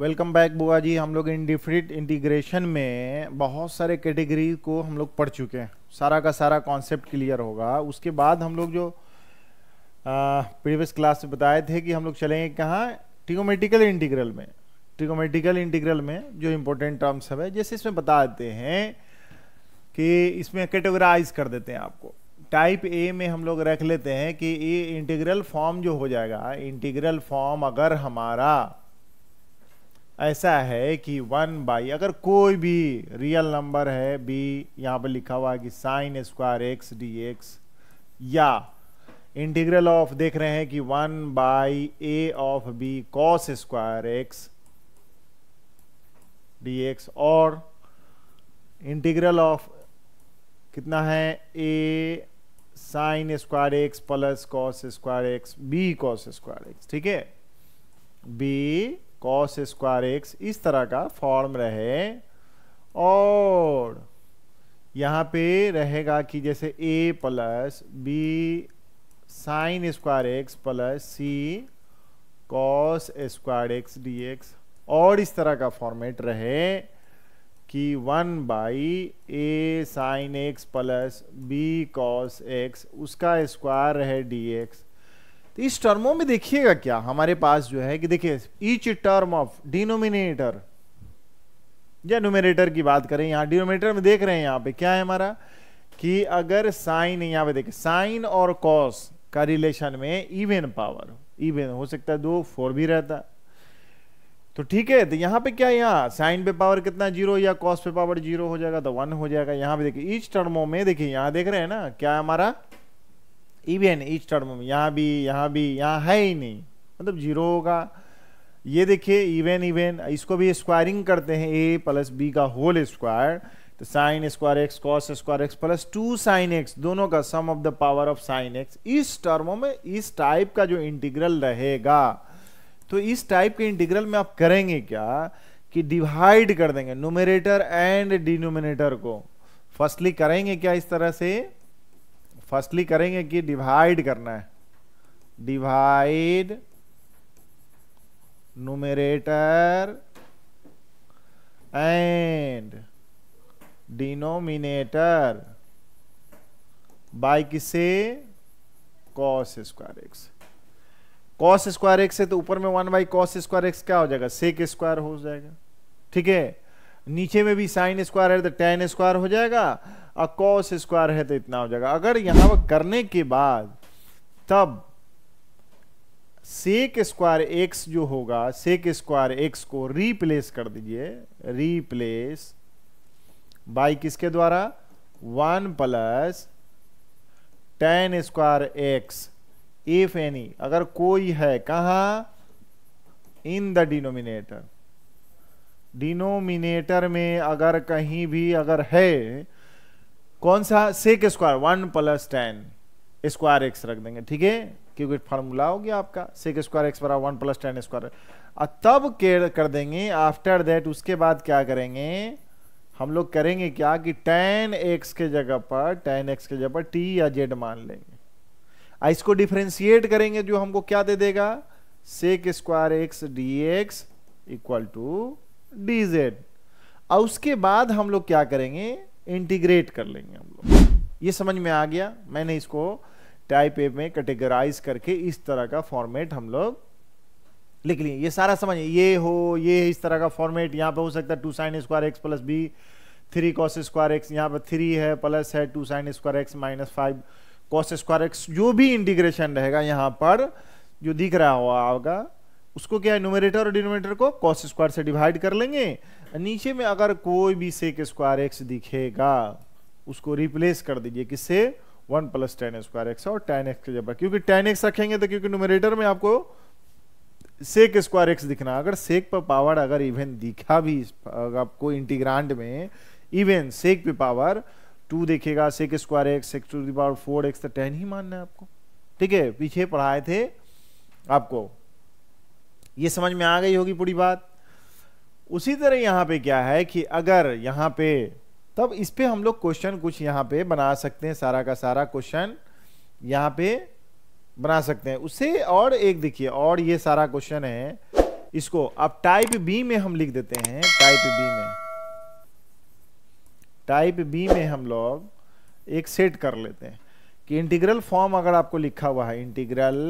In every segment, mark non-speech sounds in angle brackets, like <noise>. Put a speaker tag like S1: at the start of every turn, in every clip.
S1: welcome back बुआ जी हम लोग इन डिफरेंट इंटीग्रेशन में बहुत सारे कैटेगरी को हम लोग पढ़ चुके हैं सारा का सारा कॉन्सेप्ट क्लियर होगा उसके बाद हम लोग जो प्रीवियस क्लास में बताए थे कि हम लोग चलेंगे कहाँ ट्रिगोमेटिकल इंटीग्रल में ट्रिगोमेटिकल इंटीग्रल में जो इम्पोर्टेंट टर्म्स है जैसे इसमें बता देते हैं कि इसमें कैटेगराइज कर देते हैं आपको टाइप ए में हम लोग रख लेते हैं कि ये इंटीग्रल फॉर्म जो हो जाएगा इंटीग्रल फॉर्म अगर हमारा ऐसा है कि वन बाई अगर कोई भी रियल नंबर है बी यहाँ पर लिखा हुआ है कि sine square x d x या इंटीग्रल ऑफ देख रहे हैं कि one by a of b cos square x d x और इंटीग्रल ऑफ कितना है a sine square x plus cos square x b cos square x ठीक है बी कॉस स्क्वायर एक्स इस तरह का फॉर्म रहे और यहाँ पे रहेगा कि जैसे a plus b sine square x plus c cos square x d x और इस तरह का फॉर्मेट रहे कि one by a sine x plus b cos x उसका स्क्वायर है डी एक्स तो इस टर्मों में देखिएगा क्या हमारे पास जो है कि देखिए ईच टर्म ऑफ डिनोमिनेटर या नोमिनेटर की बात करें यहां डिनोमिनेटर में देख रहे हैं यहाँ पे क्या है हमारा कि अगर साइन यहां पे देखिए साइन और कॉस का रिलेशन में इवेन पावर इवेन हो सकता है दो फोर भी रहता तो ठीक है तो यहाँ पे क्या यहाँ साइन पे पावर कितना जीरो या कॉस पे पावर जीरो हो जाएगा तो वन हो जाएगा यहां पे देखिए ईच टर्मो में देखिए यहाँ देख रहे हैं ना क्या है हमारा इवन ईच टर्म में यहाँ भी यहाँ भी यहाँ है ही नहीं मतलब जीरो होगा ये देखिए इवन इवन इसको भी स्क्वायरिंग करते हैं ए प्लस बी का होल स्क्वायर तो sine square x cos square x plus two sine x दोनों का sum of the power of sine x इस टर्मों में इस टाइप का जो इंटीग्रल रहेगा तो इस टाइप के इंटीग्रल में आप करेंगे क्या कि डिवाइड कर देंगे नोमिनेटर एंड डिनोमिनेटर को फर्स्टली करेंगे क्या इस तरह से फर्स्टली करेंगे कि डिवाइड करना है divide numerator and denominator by किसे cos square x cos square x है तो ऊपर में one by cos square x क्या हो जाएगा सेक स्क्वायर हो जाएगा ठीक है नीचे में भी साइन स्क्वायर है तो टेन स्क्वायर हो जाएगा कॉस स्क्वायर है तो इतना हो जाएगा अगर यहां पर करने के बाद तब सेक स्क्वायर एक्स जो होगा सेक स्क्वायर एक्स को रिप्लेस कर दीजिए रिप्लेस बाई किसके द्वारा one plus tan square x if any अगर कोई है कहा इन द डिनोमिनेटर डिनोमिनेटर में अगर कहीं भी अगर है कौन सा sec square one plus tan square x रख देंगे ठीक है क्योंकि फॉर्मूला हो गया आपका सेक स्क्वायर एक्स बराबर वन प्लस टेन स्क्वायर और तब केयर कर देंगे आफ्टर दैट उसके बाद क्या करेंगे हम लोग करेंगे क्या कि टेन एक्स के जगह पर टेन एक्स के जगह पर टी या जेड मान लेंगे इसको डिफ्रेंशिएट करेंगे जो हमको क्या दे देगा sec square x d x equal to d z और उसके बाद हम लोग क्या करेंगे इंटीग्रेट कर लेंगे हम लोग ये समझ में आ गया मैंने इसको टाइप ए में कैटेगराइज करके इस तरह का फॉर्मेट हम लोग लिख लिए ये सारा समझ ये हो ये इस तरह का फॉर्मेट यहाँ पे हो सकता है two sine square x plus b three cos square x यहाँ पर थ्री है प्लस है two sine square x minus five cos square x जो भी इंटीग्रेशन रहेगा यहाँ पर जो दिख रहा होगा उसको क्या है न्यूमरेटर और डिनोमिनेटर को कॉस स्क्वायर से डिवाइड कर लेंगे नीचे में अगर कोई भी सेक स्क्वायर एक्स दिखेगा उसको रिप्लेस कर दीजिए किससे one plus tan square x और टेन एक्स के क्योंकि टेन एक्स रखेंगे तो क्योंकि नोमिनेटर में आपको सेक स्क्वायर एक्स दिखना अगर सेक पर पावर अगर इवन दिखा भी आपको इंटीग्रांड में इवन सेक पे पावर टू देखेगा sec square x x two दावर पावर फोर एक्स तो टेन ही मानना है आपको ठीक है पीछे पढ़ाए थे आपको ये समझ में आ गई होगी पूरी बात उसी तरह यहाँ पे क्या है कि अगर यहाँ पे तब इस पे हम लोग क्वेश्चन कुछ यहाँ पे बना सकते हैं सारा का सारा क्वेश्चन यहाँ पे बना सकते हैं उसे और एक देखिए और ये सारा क्वेश्चन है इसको अब टाइप बी में हम लिख देते हैं टाइप बी में टाइप बी में हम लोग एक सेट कर लेते हैं कि इंटीग्रल फॉर्म अगर आपको लिखा हुआ है इंटीग्रल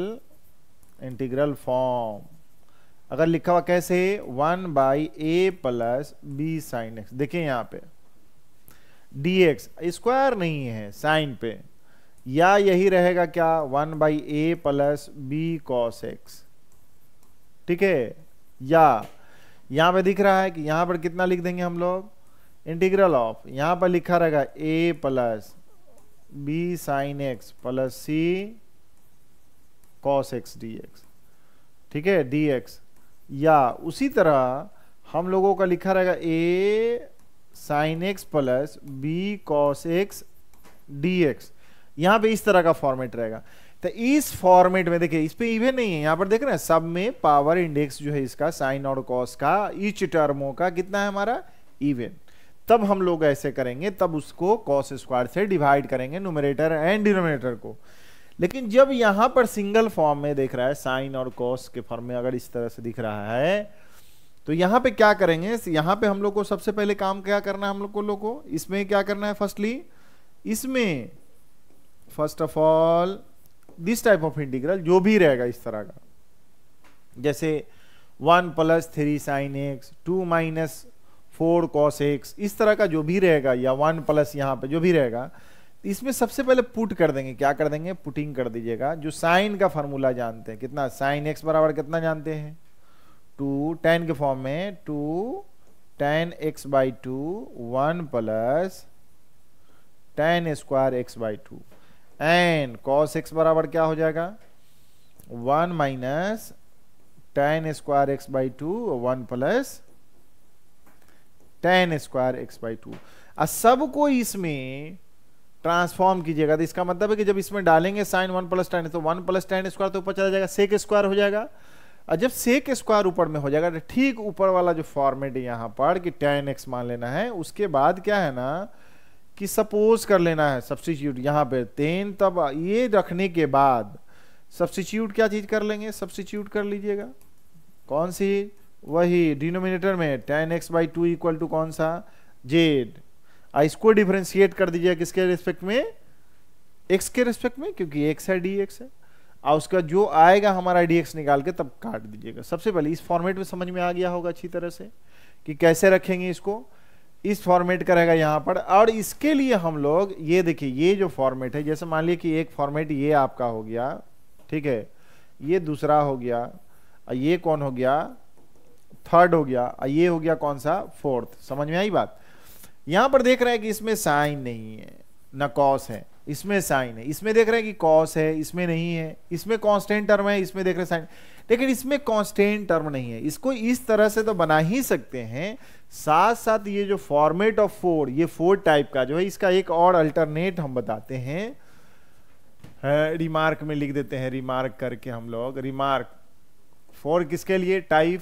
S1: इंटीग्रल फॉर्म अगर लिखा हुआ कैसे one by a plus b sine x देखिए यहां पे डी एक्स स्क्वायर नहीं है साइन पे या यही रहेगा क्या one by a plus b cos x ठीक है या यहां पे दिख रहा है कि यहां पर कितना लिख देंगे हम लोग इंटीग्रल ऑफ यहां पर लिखा रहेगा a plus b sine x plus c cos x d x ठीक है डी एक्स या उसी तरह हम लोगों का लिखा रहेगा a sine x plus b cos x d x यहाँ पर इस तरह का फॉर्मेट रहेगा तो इस फॉर्मेट में देखिए इस पर इवन नहीं है यहाँ पर देख रहे हैं सब में पावर इंडेक्स जो है इसका साइन और कॉस का इच टर्मो का कितना है हमारा इवन तब हम लोग ऐसे करेंगे तब उसको कॉस स्क्वायर से डिवाइड करेंगे न्यूमरेटर एंड डिनोमिनेटर को लेकिन जब यहां पर सिंगल फॉर्म में देख रहा है साइन और कॉस के फॉर्म में अगर इस तरह से दिख रहा है तो यहां पे क्या करेंगे यहां पे हम लोग को सबसे पहले काम क्या करना है हम लोग को लोग को इसमें क्या करना है फर्स्टली इसमें first of all this type of integral जो भी रहेगा इस तरह का जैसे one plus three sine x two minus four cos x इस तरह का जो भी रहेगा या वन प्लस यहां पर जो भी रहेगा इसमें सबसे पहले पुट कर देंगे क्या कर देंगे पुटिंग कर दीजिएगा जो साइन का फॉर्मूला जानते हैं कितना साइन एक्स बराबर कितना जानते हैं टू टेन के फॉर्म में two tan x by two one plus tan square x by two and cos x बराबर क्या हो जाएगा one minus tan square x by two one plus tan square x by two और सबको इसमें transform कीजिएगा तो इसका मतलब है कि जब इसमें डालेंगे साइन वन प्लस टेन तो वन प्लस टेन स्क्वायर तो ऊपर चला जाएगा सेक स्क्वायर हो जाएगा और जब सेक स्क्वायर ऊपर में हो जाएगा तो ठीक ऊपर वाला जो फॉर्मेट है यहाँ पर कि टेन एक्स मान लेना है उसके बाद क्या है ना कि सपोज कर लेना है सब्सटीट्यूट यहाँ पे तेन तब ये रखने के बाद सब्सिट्यूट क्या चीज़ कर लेंगे सब्सिट्यूट कर लीजिएगा कौन सी वही डिनोमिनेटर में ten x by two equal to कौन सा जेड इसको डिफ्रेंशिएट कर दीजिए किसके रिस्पेक्ट में एक्स के रिस्पेक्ट में क्योंकि एक्स है डी एक्स है और उसका जो आएगा हमारा डी एक्स निकाल के तब काट दीजिएगा सबसे पहले इस फॉर्मेट में समझ में आ गया होगा अच्छी तरह से कि कैसे रखेंगे इसको इस फॉर्मेट का रहेगा यहाँ पर और इसके लिए हम लोग ये देखिए ये जो फॉर्मेट है जैसे मान लिया कि एक फॉर्मेट ये आपका हो गया ठीक है ये दूसरा हो गया ये कौन हो गया थर्ड हो गया और ये हो गया कौन सा फोर्थ समझ में आई बात यहां पर देख रहा है कि इसमें साइन नहीं है ना कॉस है इसमें साइन है इसमें देख रहे हैं कि कॉस है इसमें नहीं है इसमें कॉन्स्टेंट टर्म है इसमें देख रहे साइन लेकिन इसमें कॉन्स्टेंट टर्म नहीं है इसको इस तरह से तो बना ही सकते हैं साथ साथ ये जो फॉर्मेट ऑफ फोर ये फोर टाइप का जो है इसका एक और अल्टरनेट हम बताते हैं रिमार्क में लिख देते हैं रिमार्क करके हम लोग रिमार्क फोर किसके लिए टाइप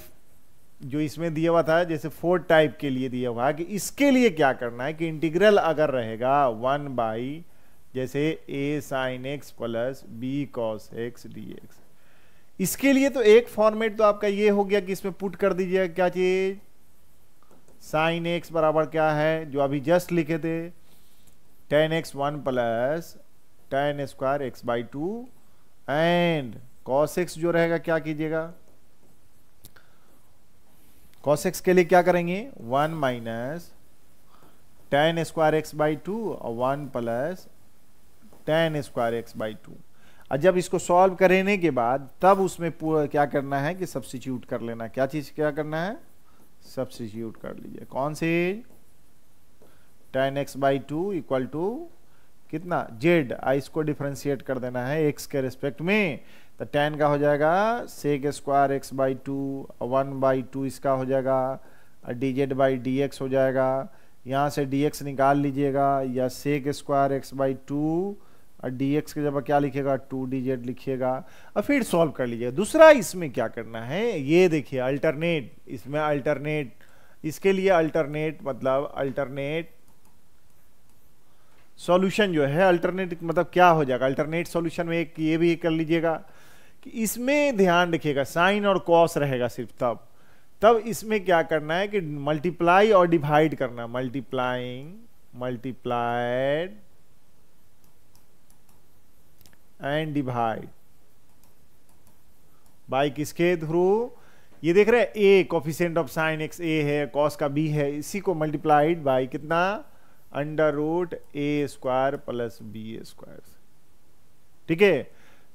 S1: जो इसमें दिया हुआ था जैसे फोर टाइप के लिए दिया हुआ है कि इसके लिए क्या करना है कि इंटीग्रल अगर रहेगा वन बाई जैसे a sine x plus b cos x d x इसके लिए तो एक फॉर्मेट तो आपका ये हो गया कि इसमें पुट कर दीजिए क्या चीज साइन एक्स बराबर क्या है जो अभी जस्ट लिखे थे tan x one plus tan square x by two and cos x जो रहेगा क्या कीजिएगा कॉस एक्स के लिए क्या करेंगे one minus tan square x by two और one plus tan square x by two और जब इसको सॉल्व करने के बाद तब उसमें पूरा क्या करना है कि सब्सिट्यूट कर लेना क्या चीज़ क्या करना है सब्सिट्यूट कर लीजिए कौन से tan x by two equal to कितना जेड आई इसको डिफ्रेंशिएट कर देना है एक्स के रिस्पेक्ट में तो टेन का हो जाएगा sec square x by two one by two इसका हो जाएगा d z by d x हो जाएगा यहाँ से डी एक्स निकाल लीजिएगा या sec square x by two और डी एक्स के जब क्या लिखेगा टू डी जेड लिखिएगा और फिर सॉल्व कर लीजिएगा दूसरा इसमें क्या करना है ये देखिए अल्टरनेट इसमें अल्टरनेट इसके लिए अल्टरनेट मतलब अल्टरनेट सॉल्यूशन जो है अल्टरनेट मतलब क्या हो जाएगा अल्टरनेट सॉल्यूशन में एक ये भी कर लीजिएगा कि इसमें ध्यान रखिएगा साइन और कॉस रहेगा सिर्फ तब तब इसमें क्या करना है कि मल्टीप्लाई और डिवाइड करना multiplying multiplied and divide by किसके थ्रू ये देख रहे हैं a coefficient of sine x a है कॉस का बी है इसी को मल्टीप्लाइड बाई कितना under root a square plus b square ठीक है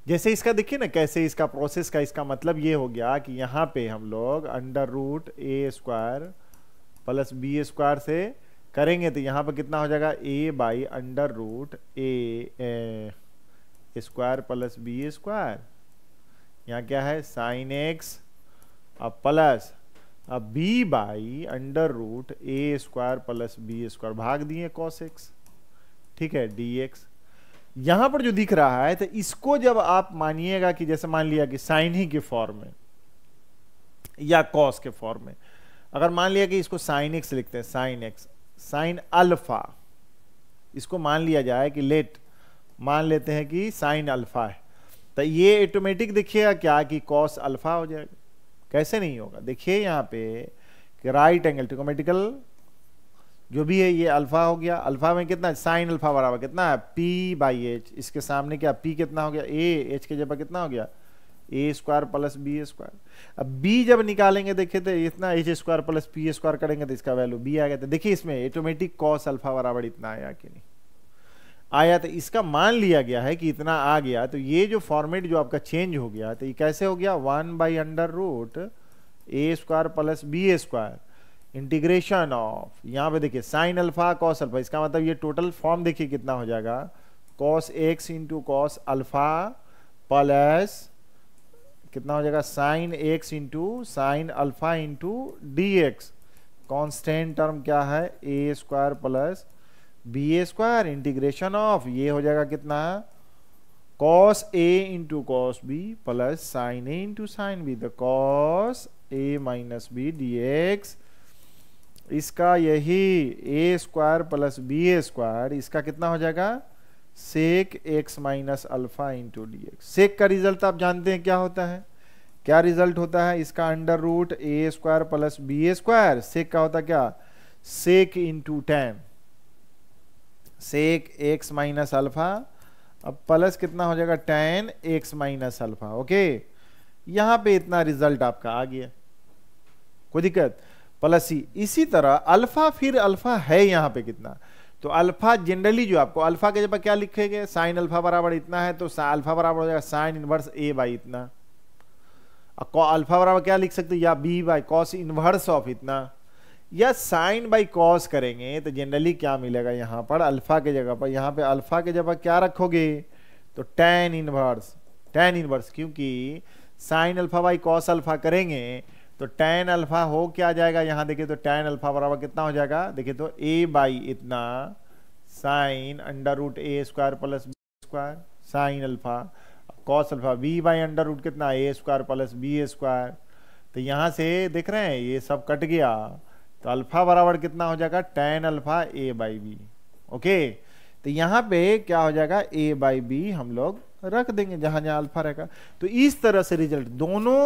S1: जैसे इसका देखिए ना कैसे इसका प्रोसेस का इसका मतलब ये हो गया कि यहां पे हम लोग under root a square plus b square से करेंगे तो यहां पर कितना हो जाएगा a by under root a square plus b square यहाँ क्या है साइन एक्स और प्लस अब b by under root a square plus b square भाग दिए कॉस एक्स ठीक है डी एक्स यहां पर जो दिख रहा है तो इसको जब आप मानिएगा कि जैसे मान लिया कि साइन ही के फॉर्म में या कॉस के फॉर्म में अगर मान लिया कि इसको साइन एक्स लिखते हैं साइन एक्स साइन अल्फा इसको मान लिया जाए कि लेट मान लेते हैं कि साइन अल्फा है तो ये ऑटोमेटिक देखिएगा क्या कि कॉस अल्फा हो जाएगा कैसे नहीं होगा देखिए यहाँ पे कि राइट एंगल ट्रिकोमेटिकल जो भी है ये अल्फा हो गया अल्फा में कितना साइन अल्फा बराबर कितना है पी बाई एच इसके सामने क्या पी कितना हो गया ए एच के जब कितना हो गया a square plus b square अब बी जब निकालेंगे देखे तो इतना h square plus p square करेंगे तो इसका वैल्यू बी आ गया था तो देखिए इसमें ऑटोमेटिक कॉस अल्फा बराबर इतना आया कि नहीं आया तो इसका मान लिया गया है कि इतना आ गया तो ये जो फॉर्मेट जो आपका चेंज हो गया तो ये कैसे हो गया one by under root a square plus b a square integration of यहाँ पे देखिए साइन अल्फा कॉस अल्फा इसका मतलब ये टोटल फॉर्म देखिए कितना हो जाएगा cos x into cos alpha plus कितना हो जाएगा sine x into sine alpha into d x constant term क्या है a square plus b a square integration of ये हो जाएगा कितना cos a into cos b plus sine a into sine b the cos a minus b d x इसका यही a square plus b a square इसका कितना हो जाएगा sec x minus alpha into d x sec का result आप जानते हैं क्या होता है क्या रिजल्ट होता है इसका under root a square plus b a square sec का होता क्या sec into tan sec x minus alpha अब प्लस कितना हो जाएगा tan x minus alpha okay यहां पे इतना रिजल्ट आपका आ गया कोई दिक्कत प्लस ही इसी तरह अल्फा फिर अल्फा है यहां पे कितना तो अल्फा जनरली जो आपको अल्फा के जब क्या लिखे गए साइन अल्फा बराबर इतना है तो अल्फा बराबर हो जाएगा साइन इनवर्स ए बाई इतना अल्फा बराबर क्या लिख सकते या b by cos inverse of इतना या साइन बाई कॉस करेंगे तो जनरली क्या मिलेगा यहाँ पर अल्फा के जगह पर यहाँ पे अल्फा के जगह क्या रखोगे तो टेन इनवर्स टेन इनवर्स क्योंकि sine alpha by cos alpha करेंगे तो टेन अल्फा हो क्या जाएगा यहाँ देखिए तो टेन अल्फा बराबर कितना हो जाएगा देखिए तो ए बाई इतना sine under root a square plus b square sine alpha cos alpha b by under root कितना a square plus b square तो यहाँ से देख रहे हैं ये सब कट गया तो अल्फा बराबर कितना हो जाएगा tan alpha a by b okay तो यहाँ पे क्या हो जाएगा ए बाई बी हम लोग रख देंगे जहां जहां अल्फा रहेगा तो इस तरह से रिजल्ट दोनों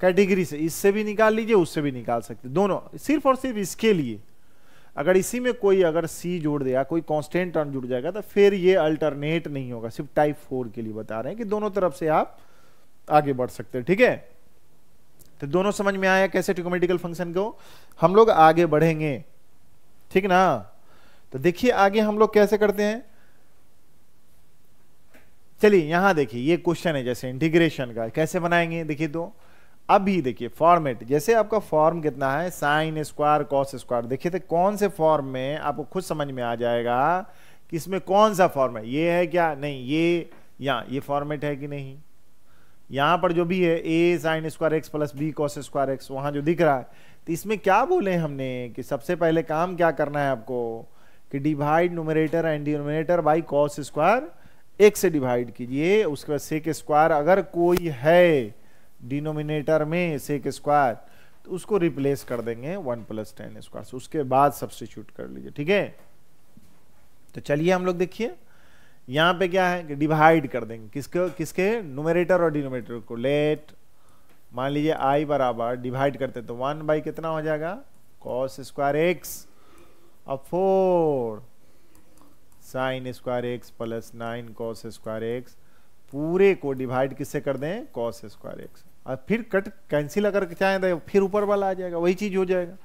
S1: कैटेगरी से इससे भी निकाल लीजिए उससे भी निकाल सकते दोनों सिर्फ और सिर्फ इसके लिए अगर इसी में कोई अगर सी जोड़ देगा कोई कॉन्स्टेंट टर्न जुड़ जाएगा तो फिर ये अल्टरनेट नहीं होगा सिर्फ टाइप फोर के लिए बता रहे हैं कि दोनों तरफ से आप आगे बढ़ सकते हैं ठीक है तो दोनों समझ में आया कैसे ट्रिकोमेटिकल फंक्शन को हम लोग आगे बढ़ेंगे ठीक ना तो देखिए आगे हम लोग कैसे करते हैं चलिए यहां देखिए ये क्वेश्चन है जैसे इंटीग्रेशन का कैसे बनाएंगे देखिए तो अभी देखिए फॉर्मेट जैसे आपका फॉर्म कितना है साइन स्क्वायर कॉस स्क्वायर देखिए तो कौन से फॉर्म में आपको खुद समझ में आ जाएगा कि इसमें कौन सा फॉर्म है ये है क्या नहीं ये या ये फॉर्मेट है कि नहीं यहां पर जो भी है a sine square x plus b cos square x वहां जो दिख रहा है तो इसमें क्या बोले हमने कि सबसे पहले काम क्या करना है आपको कि divide numerator and denominator by cos square x से डिवाइड कीजिए उसके बाद सेक स्क्वायर अगर कोई है डिनोमिनेटर में सेक स्क्वायर तो उसको रिप्लेस कर देंगे वन प्लस टेन स्क्वायर उसके बाद सब्सटीट्यूट कर लीजिए ठीक है तो चलिए हम लोग देखिए यहां पे क्या है डिवाइड कर देंगे किसको किसके नोमिनेटर और डिनोमिनेटर को लेट मान लीजिए आई बराबर डिवाइड करते तो वन बाई कितना हो जाएगा कॉस स्क्वायर एक्स और four sine square x plus nine cos square x पूरे को डिवाइड किससे कर दें कॉस स्क्वायर एक्स और फिर कट कैंसिल अगर चाहें तो फिर ऊपर वाला आ जाएगा वही चीज हो जाएगा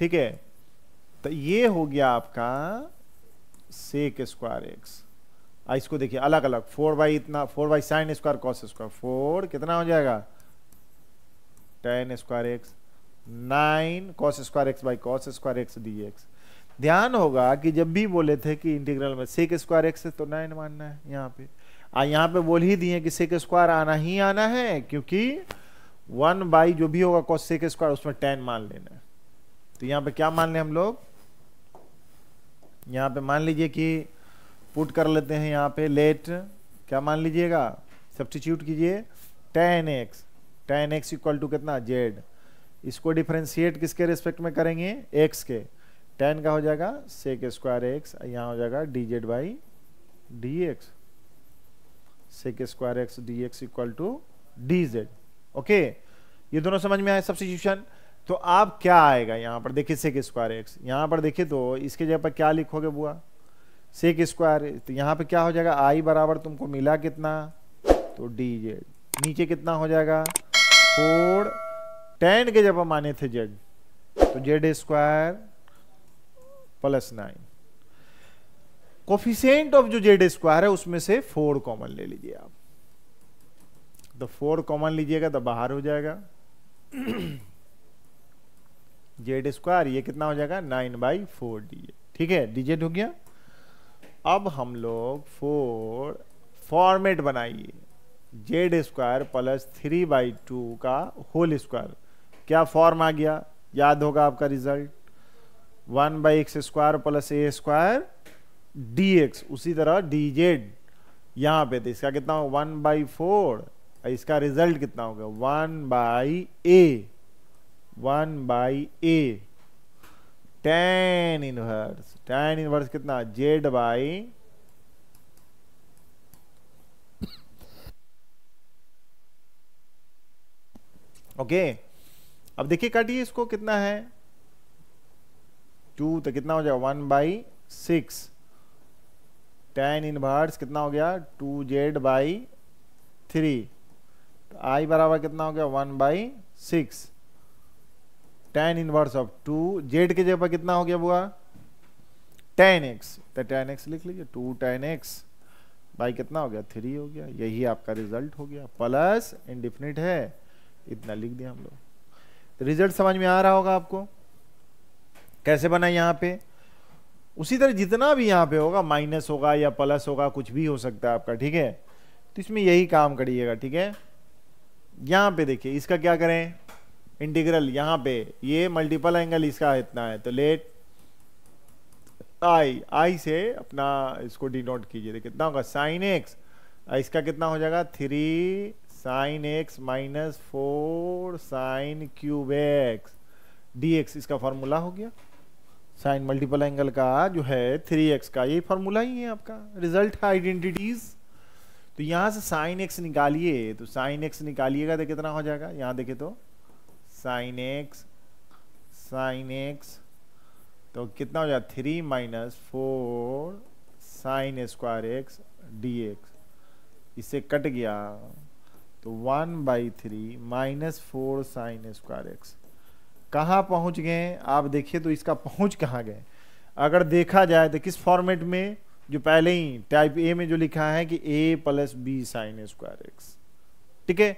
S1: ठीक है तो ये हो गया आपका सेक स्क्वायर एक्स इसको देखिए अलग अलग फोर बाई इतना four by sine square cos square four कितना हो जाएगा tan square x nine cos square x by cos square x d x ध्यान होगा कि जब भी बोले थे कि इंटीग्रल में सेक स्क्वायर एक्स है तो नाइन मानना है यहाँ पे आ यहाँ पे बोल ही दिए कि सेक स्क्वायर आना ही आना है क्योंकि वन बाई जो भी होगा कॉस सेक स्क्वायर उसमें टेन मान लेना है तो यहाँ पे क्या मान लें हम लोग यहाँ पे मान लीजिए कि पुट कर लेते हैं यहाँ पे लेट क्या मान लीजिएगा सब्सटीट्यूट कीजिए tan x tan x equal to कितना जेड इसको डिफ्रेंशिएट किसके रिस्पेक्ट में करेंगे एक्स के टेन का हो जाएगा सेक स्क्वायर एक्स यहाँ हो जाएगा d z by d x sec square x d x equal to d z okay ये दोनों समझ में आए सब्सटीट्यूशन तो आप क्या आएगा यहाँ पर देखिए सेक स्क्वायर एक्स यहाँ पर देखिए तो इसके जगह पर क्या लिखोगे बुआ सेक स्क्वायर तो यहाँ पे क्या हो जाएगा आई बराबर तुमको मिला कितना तो डी जेड नीचे कितना हो जाएगा फोर टेन के जब हम आने थे जेड तो z square plus nine coefficient of जो जेड स्क्वायर है उसमें से फोर कॉमन ले लीजिए आप तो फोर कॉमन लीजिएगा तो बाहर हो जाएगा जेड <clears throat> स्क्वायर ये कितना हो जाएगा नाइन बाई फोर डी ठीक है डी जेड हो गया अब हम लोग फोर फॉर्मेट बनाइए z square plus three by two का होल स्क्वायर क्या फॉर्म आ गया याद होगा आपका result one by x square plus a square d x उसी तरह डी जेड यहाँ पे तो इसका कितना होगा वन बाई फोर इसका रिजल्ट कितना होगा one by a one by a tan inverse tan inverse कितना जेड बाई ओके अब देखिए काटिए इसको कितना है टू तो कितना हो जाएगा one by six tan inverse कितना हो गया टू जेड बाई थ्री तो आई बराबर कितना हो गया one by six tan inverse of two z के जगह पर कितना हो गया बुआ टेन एक्स तो टेन एक्स लिख लीजिए टू टेन एक्स भाई कितना हो गया थ्री हो गया यही आपका रिजल्ट हो गया प्लस इनडिफिनिट है इतना लिख दिया हम लोग रिजल्ट तो समझ में आ रहा होगा आपको कैसे बना यहाँ पे उसी तरह जितना भी यहाँ पे होगा माइनस होगा या प्लस होगा कुछ भी हो सकता है आपका ठीक है तो इसमें यही काम करिएगा ठीक है यहाँ पे देखिए इसका क्या करें इंटीग्रल यहाँ पे ये मल्टीपल एंगल इसका इतना है तो लेट आई आई से अपना इसको डिनोट कीजिए तो कितना होगा साइन एक्स इसका कितना हो जाएगा three sine x minus four sine cube x d x इसका फार्मूला हो गया साइन मल्टीपल एंगल का जो है थ्री एक्स का यही फॉर्मूला ही है आपका रिजल्ट है आइडेंटिटीज तो यहाँ से साइन एक्स निकालिए तो साइन एक्स निकालिएगा तो कितना हो जाएगा यहाँ देखे तो साइन एक्स साइन एक्स तो कितना हो जाए three minus four sine square x d x इससे कट गया तो one by three minus four sine square x कहाँ पहुँच गए आप देखिए तो इसका पहुँच कहाँ गए अगर देखा जाए तो किस फॉर्मेट में जो पहले ही टाइप ए में जो लिखा है कि a plus b sine square x ठीक है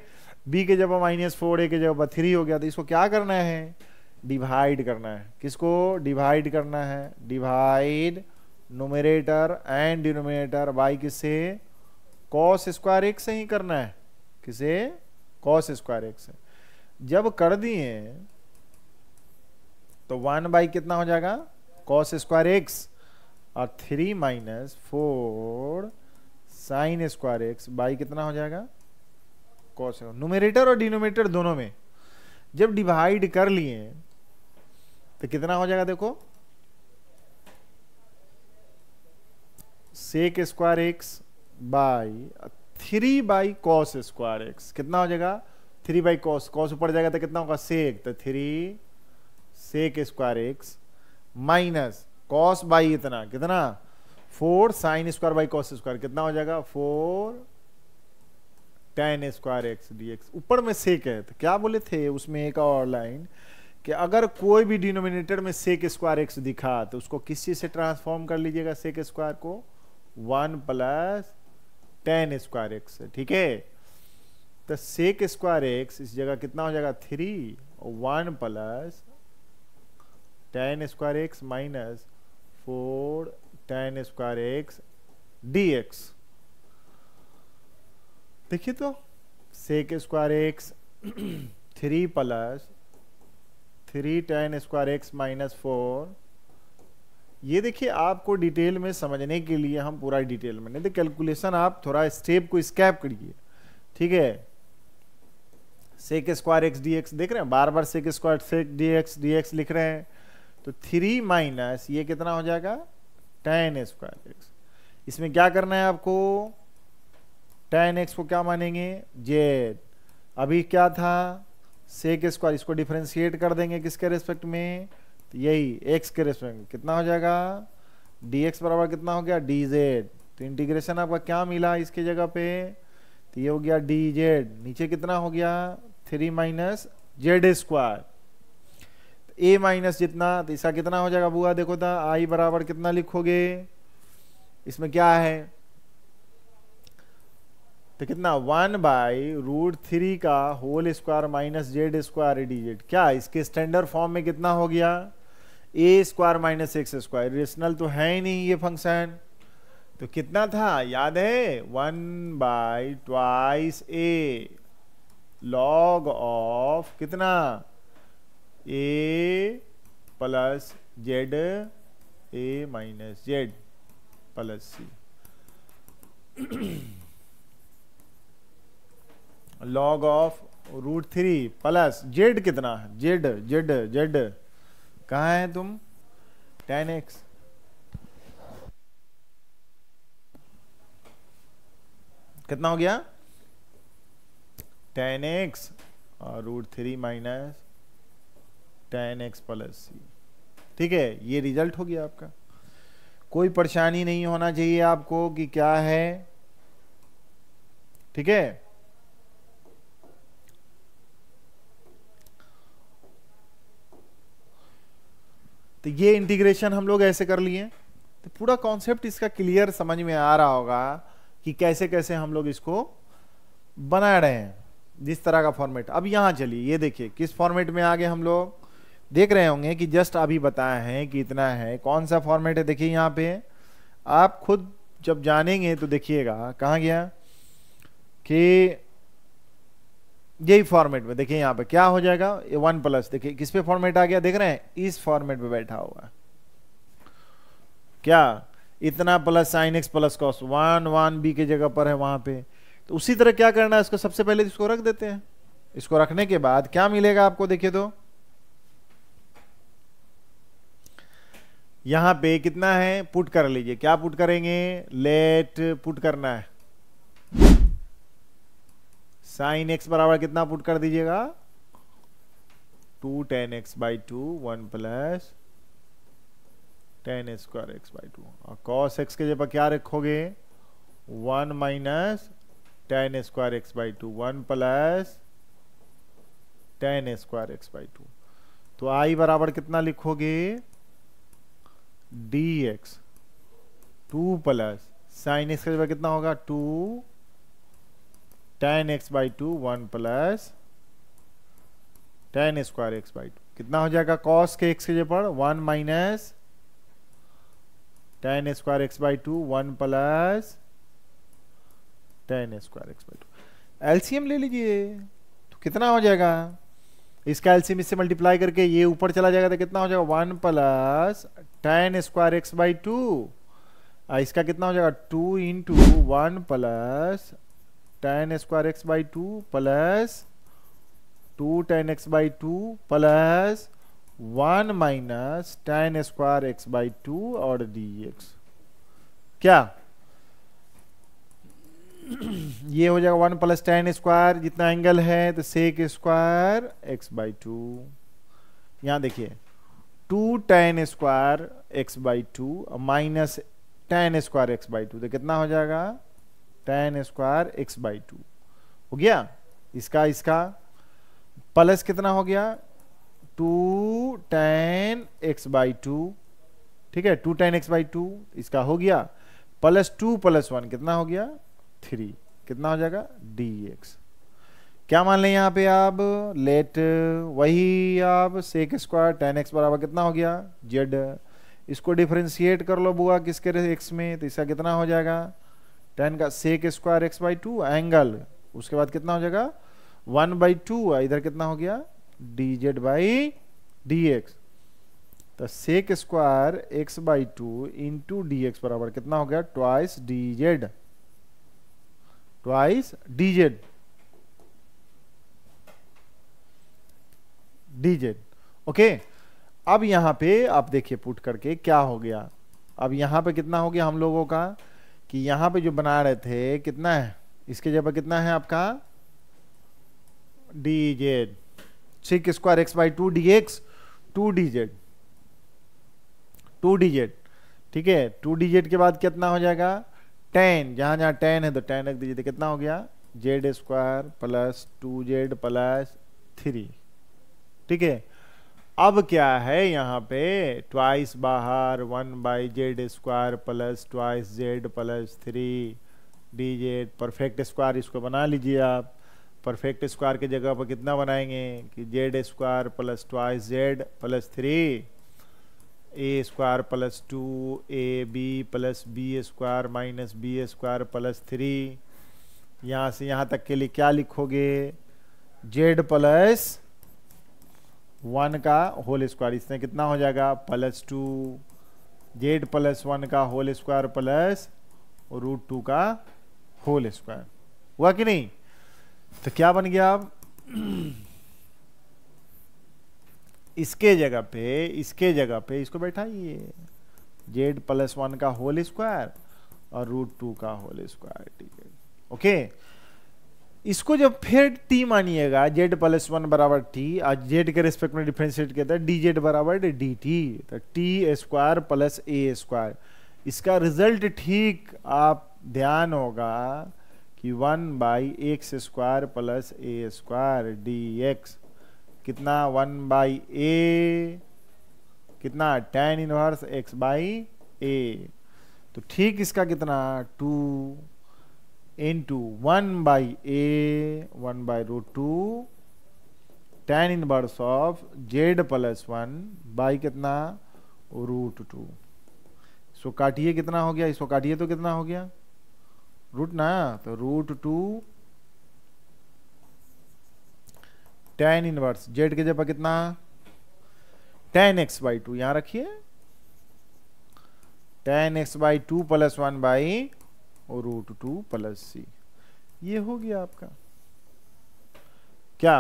S1: बी के जब माइनस फोर ए के जब थ्री हो गया तो इसको क्या करना है डिवाइड करना है किसको डिवाइड करना है divide numerator and denominator by किसे कॉस स्क्वायर एक से ही करना है किसे कॉस स्क्वायर एक से जब कर दिए तो वन बाई कितना हो जाएगा कॉस स्क्वायर एक्स और three minus four sine square x by कितना हो जाएगा कॉस है नोमिनेटर और डिनोमिनेटर दोनों में जब डिवाइड कर लिए तो कितना हो जाएगा देखो sec square x by three by cos square x कितना हो जाएगा थ्री बाई कॉस कॉस ऊपर जाएगा तो कितना होगा सेक तो three sec square x minus cos by इतना कितना four sine square by cos square कितना हो जाएगा four tan square x d x ऊपर में सेक है तो क्या बोले थे उसमें एक और लाइन कि अगर कोई भी डिनोमिनेटर में सेक स्क्वायर एक्स दिखा तो उसको किस चीज़ से ट्रांसफॉर्म कर लीजिएगा सेक स्क्वायर को one plus tan square x ठीक है तो सेक स्क्वायर एक्स इस जगह कितना हो जाएगा three one plus tan square x minus four tan square x d x देखिए तो sec square x three plus three tan square x minus four ये देखिए आपको डिटेल में समझने के लिए हम पूरा डिटेल में नहीं तो कैलकुलेशन आप थोड़ा स्टेप को स्कैप करिए ठीक है sec square x d x देख रहे हैं बार बार sec square sec d x d x लिख रहे हैं तो थ्री माइनस ये कितना हो जाएगा टेन स्क्वायर एक्स इसमें क्या करना है आपको टेन एक्स को क्या मानेंगे जे अभी क्या था सेक स्क्वायर इसको डिफ्रेंशिएट कर देंगे किसके रेस्पेक्ट में तो यही एक्स के रेस्पेक्ट में कितना हो जाएगा डी एक्स बराबर कितना हो गया डी जेड तो इंटीग्रेशन आपका क्या मिला इसके जगह पे तो ये हो गया डी जेड नीचे कितना हो गया three minus z square a minus जितना तो इसका कितना हो जाएगा बुआ देखो था तो आई बराबर कितना लिखोगे इसमें क्या है तो कितना वन बाई रूट थ्री का whole square minus z square d z क्या इसके स्टैंडर्ड फॉर्म में कितना हो गया a square minus x square rational तो है ही नहीं ये फंक्शन तो कितना था याद है one by twice a log of कितना a plus z a minus z plus c log of root three plus z कितना है जेड जेड जेड कहाँ है तुम टेन एक्स कितना हो गया टेन एक्स और root three minus tan x plus c ठीक है ये रिजल्ट हो गया आपका कोई परेशानी नहीं होना चाहिए आपको कि क्या है ठीक है तो ये इंटीग्रेशन हम लोग ऐसे कर लिए तो पूरा कॉन्सेप्ट इसका क्लियर समझ में आ रहा होगा कि कैसे कैसे हम लोग इसको बना रहे हैं जिस तरह का फॉर्मेट अब यहाँ चलिए ये देखिए किस फॉर्मेट में आगे हम लोग देख रहे होंगे कि जस्ट अभी बताए हैं कि इतना है कौन सा फॉर्मेट है देखिए यहाँ पे आप खुद जब जानेंगे तो देखिएगा कहाँ गया कि यही फॉर्मेट में देखिए यहां पे क्या हो जाएगा ये वन प्लस देखिए किस पे फॉर्मेट आ गया देख रहे हैं इस फॉर्मेट में बैठा हुआ क्या इतना plus sine x plus cos one one b के जगह पर है वहां पे तो उसी तरह क्या करना है इसको सबसे पहले इसको रख देते हैं इसको रखने के बाद क्या मिलेगा आपको देखिए तो यहां पे कितना है पुट कर लीजिए क्या पुट करेंगे लेट पुट करना है साइन एक्स बराबर कितना पुट कर दीजिएगा two tan x by two one plus tan square x by two और कॉस एक्स के जगह क्या रखोगे one minus tan square x by two one plus tan square x by two तो आई बराबर कितना लिखोगे d x two plus sine x के जगह कितना होगा two tan x by two one plus tan square x by two कितना हो जाएगा कॉस के एक्स के जगह one minus tan square x by two one plus tan square x by two एल्सीयम ले लीजिए तो कितना हो जाएगा इसका एल्सीयम इससे मल्टीप्लाई करके ये ऊपर चला जाएगा तो कितना हो जाएगा one plus tan square x by two इसका कितना हो जाएगा two into one plus tan square x by two plus two tan x by two plus one minus tan square x by two और डी एक्स क्या <clears throat> ये हो जाएगा one plus tan square जितना एंगल है तो sec square x by two यहां देखिए two tan square x by two minus tan square x by two तो कितना हो जाएगा tan square x by two हो गया इसका इसका प्लस कितना हो गया two tan x by two ठीक है two tan x by two इसका हो गया प्लस टू प्लस वन कितना हो गया थ्री कितना हो जाएगा डी एक्स क्या मान लें यहां पे आप लेट वही आप सेक स्क्वायर टेन एक्स बराबर कितना हो गया जेड इसको डिफ्रेंशिएट कर लो बुआ किसके एक्स में तो इसका कितना हो जाएगा टेन का sec square x by two angle उसके बाद कितना हो जाएगा वन बाई टू इधर कितना हो गया d z by d x तो sec square x by two into d x बराबर कितना हो गया twice d z twice d z d z okay अब यहां पे आप देखिए पुट करके क्या हो गया अब यहां पे कितना हो गया हम लोगों का कि यहां पे जो बना रहे थे कितना है इसके जगह कितना है आपका d z sec square x by two d x two d z two d z ठीक है टू डी जेड के बाद कितना हो जाएगा टेन जहां जहां टेन है तो टेन रख दीजिए तो कितना हो गया z square plus two z plus three ठीक है अब क्या है यहाँ पे ट्वाइस बाहर one by z square plus twice z plus three d z perfect square इसको बना लीजिए आप परफेक्ट स्क्वायर की जगह पर कितना बनाएंगे कि z square plus twice z plus three a square plus two a b plus b square minus b square plus three यहाँ से यहाँ तक के लिए क्या लिखोगे जेड प्लस वन का होल स्क्वायर इसमें कितना हो जाएगा plus two z plus one का whole square plus root two का होल स्क्वायर हुआ कि नहीं तो क्या बन गया अब <clears throat> इसके जगह पे इसके जगह पे इसको बैठाइए जेड प्लस वन का होल स्क्वायर और रूट टू का होल स्क्वायर ठीक है ओके इसको जब फिर टी मानिएगा जेड प्लस वन बराबर टी और जेड के रेस्पेक्ट में डिफ्रेंशिएट किया था डी जेड बराबर डी टी तो t square plus a square इसका रिजल्ट ठीक आप ध्यान होगा कि one by x square plus a square d x कितना वन बाई ए कितना tan inverse x by a तो ठीक इसका कितना two one by a one by root two tan inverse of z plus one by कितना root two इसको काटिए कितना हो गया इसको काटिए तो कितना हो गया रूट ना तो root two tan inverse z के जगह कितना टेन एक्स बाई टू यहां रखिए tan x by two plus one by और रूट टू प्लस सी ये हो गया आपका क्या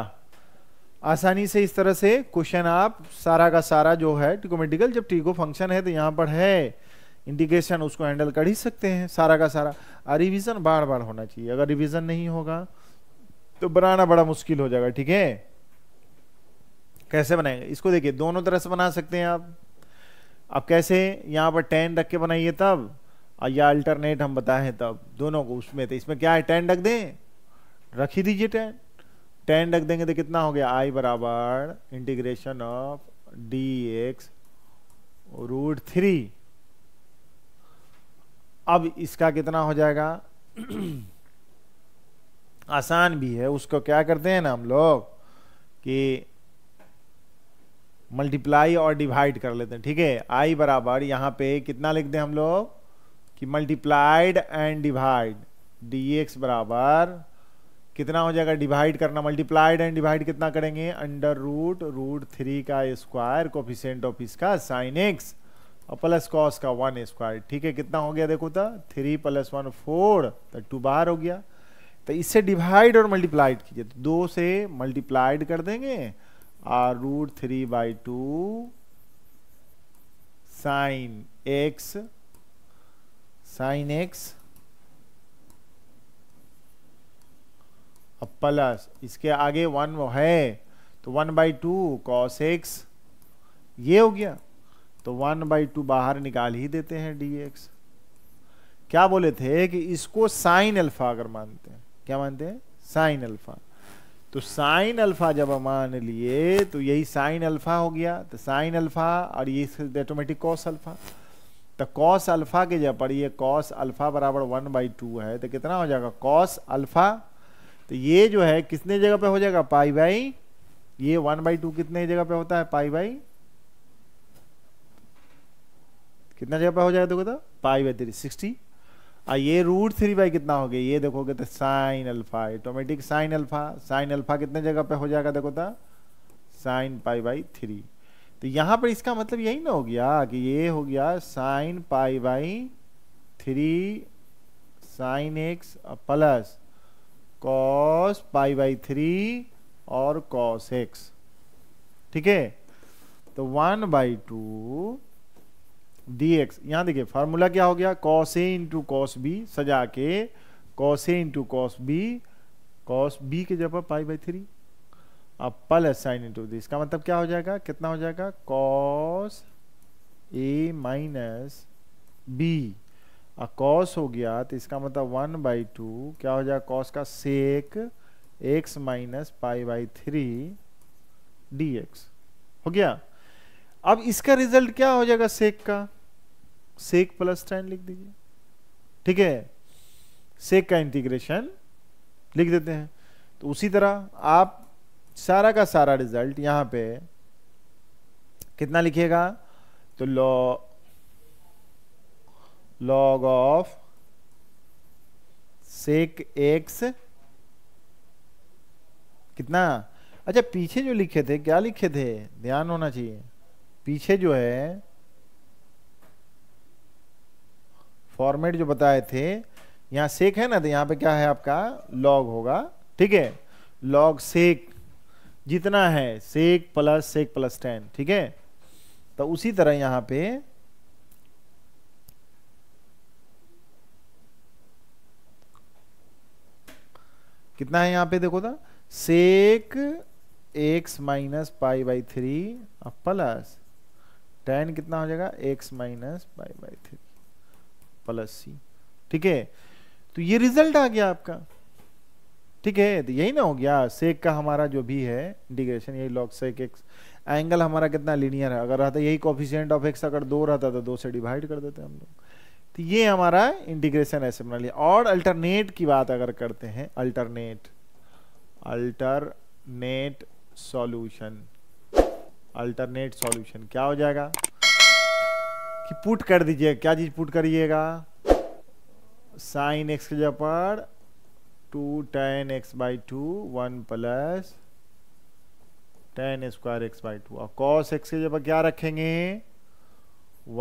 S1: आसानी से इस तरह से क्वेश्चन आप सारा का सारा जो है टिकोमेटिकल जब ट्रिको फंक्शन है तो यहां पर है इंडिकेशन उसको हैंडल कर ही सकते हैं सारा का सारा रिविजन बार बार होना चाहिए अगर रिविजन नहीं होगा तो बनाना बड़ा मुश्किल हो जाएगा ठीक है कैसे बनाएंगे इसको देखिए दोनों तरह से बना सकते हैं आप अब कैसे यहां पर टेन रख के बनाइए तब या अल्टरनेट हम बताएं तब दोनों को उसमें तो इसमें क्या है टेन रख दें रख ही दीजिए टेन टेन रख देंगे तो कितना हो गया आई बराबर integration of d x root three अब इसका कितना हो जाएगा <clears throat> आसान भी है उसको क्या करते हैं ना हम लोग कि मल्टीप्लाई और डिवाइड कर लेते हैं ठीक है आई बराबर यहाँ पे कितना लिख दें हम लोग कि multiplied and divide d x बराबर कितना हो जाएगा डिवाइड करना मल्टीप्लाइड एंड डिवाइड कितना करेंगे अंडर रूट रूट थ्री का स्क्वायर कोफिशेंट ऑफ इसका साइन एक्स और प्लस कॉस का वन स्क्वायर ठीक है कितना हो गया देखो तो थ्री प्लस वन फोर तो टू बाहर हो गया तो इससे डिवाइड और मल्टीप्लाइड कीजिए तो दो से मल्टीप्लाइड कर देंगे और root three by two sine x sine x अब प्लस इसके आगे वन है तो one by two cos x ये हो गया तो वन बाई टू बाहर निकाल ही देते हैं डी एक्स क्या बोले थे कि इसको साइन अल्फा अगर मानते हैं क्या मानते हैं साइन अल्फा तो साइन अल्फा जब हम मान लिए तो यही साइन अल्फा हो गया तो साइन अल्फा और ये ऑटोमेटिक कॉस अल्फा तो कॉस अल्फा के जब पर ये कॉस अल्फा बराबर वन बाई टू है तो कितना हो जाएगा कॉस अल्फा तो ये जो है कितने जगह पे हो जाएगा पाई बाई ये वन बाई टू कितने जगह पे होता है पाई बाई कितना जगह पे हो जाएगा देखो तो पाई बाई थ्री सिक्सटी और ये रूट थ्री बाई कितना हो गया ये देखोगे तो sine alpha automatic sine alpha sine alpha कितने जगह पे हो जाएगा देखो तो साइन पाई बाई थ्री तो यहां पर इसका मतलब यही ना हो गया कि ये हो गया sine pi by three sine x plus cos pi by three और कॉस एक्स ठीक है तो one by two d x यहां देखिए फार्मूला क्या हो गया cos a into cos b सजा के cos a into cos b cos b के जगह पाई बाई थ्री अब प्लस साइन इंटू दी इसका मतलब क्या हो जाएगा कितना हो जाएगा cos a minus b cos हो गया तो इसका मतलब वन बाई टू क्या हो जाएगा कॉस का sec x minus pi by three d x हो गया अब इसका रिजल्ट क्या हो जाएगा सेक का सेक प्लस टेन लिख दीजिए ठीक है सेक का इंटीग्रेशन लिख देते हैं तो उसी तरह आप सारा का सारा रिजल्ट यहां पे कितना लिखिएगा तो law log of sec x कितना अच्छा पीछे जो लिखे थे क्या लिखे थे ध्यान होना चाहिए पीछे जो है फॉर्मेट जो बताए थे यहां सेक है ना तो यहां पे क्या है आपका लॉग होगा ठीक है लॉग सेक जितना है sec plus sec plus tan ठीक है तो उसी तरह यहां पे कितना है यहां पे देखो था sec x minus pi by three plus tan कितना हो जाएगा x minus pi by three plus c ठीक है तो ये रिजल्ट आ गया आपका ठीक है तो यही ना हो गया सेक का हमारा जो भी है इंटीग्रेशन यही लॉग सेक एक्स एंगल हमारा कितना लीनियर है अगर रहता यही कॉफिशियंट ऑफ एक्स अगर दो रहता तो दो से डिवाइड कर देते हम लोग तो ये हमारा इंटीग्रेशन ऐसे बना लिया और अल्टरनेट की बात अगर करते हैं alternate alternate solution alternate solution क्या हो जाएगा कि पुट कर दीजिए क्या चीज पुट करिएगा साइन एक्स के जगह पर two tan x by two one plus tan square x by two और कॉस एक्स की जगह क्या रखेंगे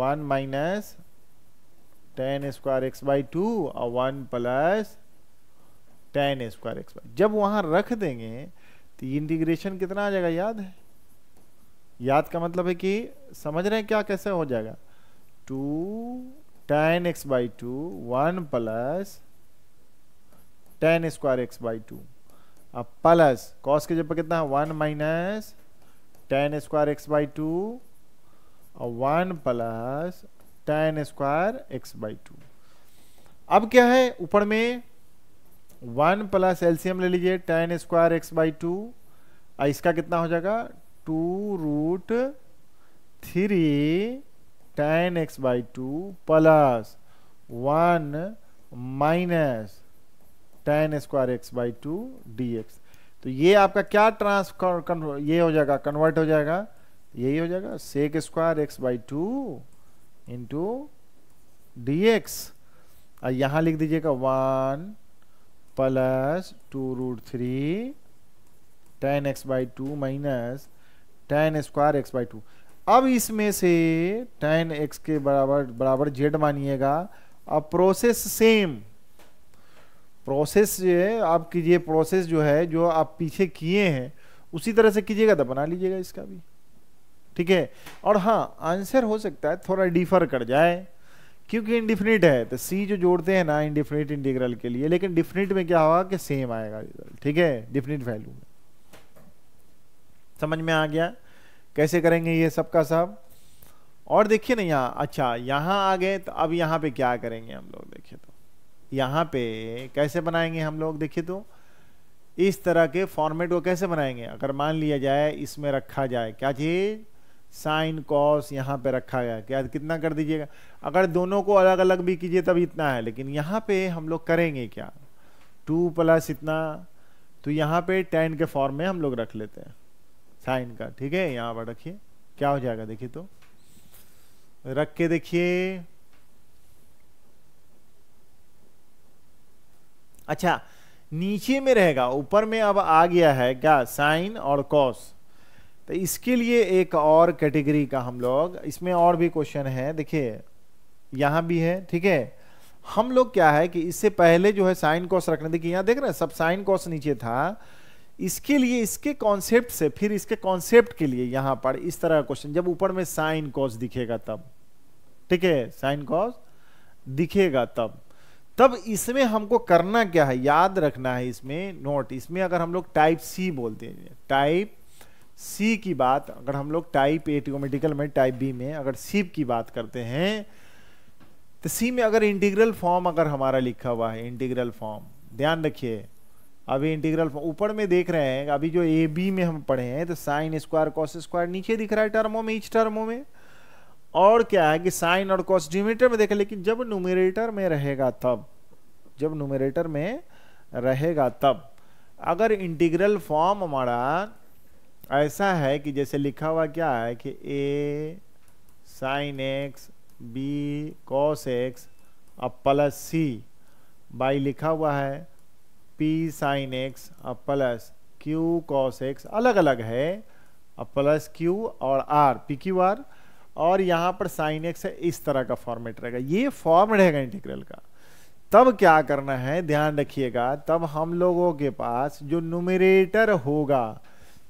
S1: one minus tan square x by two और one plus tan square x by जब वहां रख देंगे तो इंटीग्रेशन कितना आ जाएगा याद है याद का मतलब है कि समझ रहे हैं क्या कैसे हो जाएगा two tan x by two one plus tan square x by two अब प्लस कॉस के जब कितना one minus tan square x by two और one plus tan square x by two अब क्या है ऊपर में वन प्लस एलसीएम ले लीजिए tan square x by two इसका कितना हो जाएगा two root three tan x by two plus one minus tan square x by two d x तो ये आपका क्या ट्रांसफर ये हो जाएगा कन्वर्ट हो जाएगा यही हो जाएगा sec square x by two into d x और यहाँ लिख दीजिएगा one plus two root three tan x by two minus tan square x by two अब इसमें से टेन एक्स के बराबर बराबर जेड मानिएगा अब प्रोसेस सेम प्रोसेस जो है आप कीजिए प्रोसेस जो है जो आप पीछे किए हैं उसी तरह से कीजिएगा तो बना लीजिएगा इसका भी ठीक है और हाँ आंसर हो सकता है थोड़ा डिफर कर जाए क्योंकि इंडिफिनिट है तो सी जो जोड़ते हैं ना इंडिफिनिट इंटीग्रल के लिए लेकिन डिफिनिट में क्या होगा कि सेम आएगा रिजल्ट ठीक है डिफिनिट वैल्यू में समझ में आ गया कैसे करेंगे ये सबका सब और देखिए ना यहाँ अच्छा यहाँ आ गए तो अब यहाँ पे क्या करेंगे हम लोग देखिए तो यहाँ पे कैसे बनाएंगे हम लोग देखिए तो इस तरह के फॉर्मेट को कैसे बनाएंगे अगर मान लिया जाए इसमें रखा जाए क्या चीज़ साइन कॉस यहाँ पे रखा गया क्या कितना कर दीजिएगा अगर दोनों को अलग अलग भी कीजिए तब इतना है लेकिन यहाँ पे हम लोग करेंगे क्या टू प्लस इतना तो यहाँ पे टेन के फॉर्म में हम लोग रख लेते हैं साइन का ठीक है यहाँ पर रखिए क्या हो जाएगा देखिए तो रख के देखिए अच्छा नीचे में रहेगा ऊपर में अब आ गया है क्या साइन और कॉस तो इसके लिए एक और कैटेगरी का हम लोग इसमें और भी क्वेश्चन है देखिए यहां भी है ठीक है हम लोग क्या है कि इससे पहले जो है साइन कॉस रखने देखिए यहां देख रहे हैं सब साइन कॉस नीचे था इसके लिए इसके कॉन्सेप्ट से फिर इसके कॉन्सेप्ट के लिए यहां पर इस तरह का क्वेश्चन जब ऊपर में साइन कॉस दिखेगा तब ठीक है साइन कॉस दिखेगा तब तब इसमें हमको करना क्या है याद रखना है इसमें नोट इसमें अगर हम लोग टाइप सी बोलते हैं टाइप सी की बात अगर हम लोग टाइप ए ट्रिकोमेटिकल में टाइप बी में अगर सी की बात करते हैं तो सी में अगर इंटीग्रल फॉर्म अगर हमारा लिखा हुआ है इंटीग्रल फॉर्म ध्यान रखिए अभी इंटीग्रल फॉर्म ऊपर में देख रहे हैं अभी जो ए बी में हम पढ़े हैं तो साइन स्क्वायर कॉस स्क्वायर नीचे दिख रहा है टर्मों में इच टर्मों में और क्या है कि साइन और कॉस डिमीटर में देखें लेकिन जब नोमिनेटर में रहेगा तब जब नोमिनेटर में रहेगा तब अगर इंटीग्रल फॉर्म हमारा ऐसा है कि जैसे लिखा हुआ क्या है कि a sine x b cos x अब प्लस सी बाई लिखा हुआ है पी साइन एक्स अब प्लस क्यू कॉस एक्स अलग अलग है अब प्लस क्यू और आर पी क्यू आर और यहाँ पर साइन एक्स है इस तरह का फॉर्मेट रहेगा ये फॉर्म रहेगा इंटीग्रल का तब क्या करना है ध्यान रखिएगा तब हम लोगों के पास जो नुमेरेटर होगा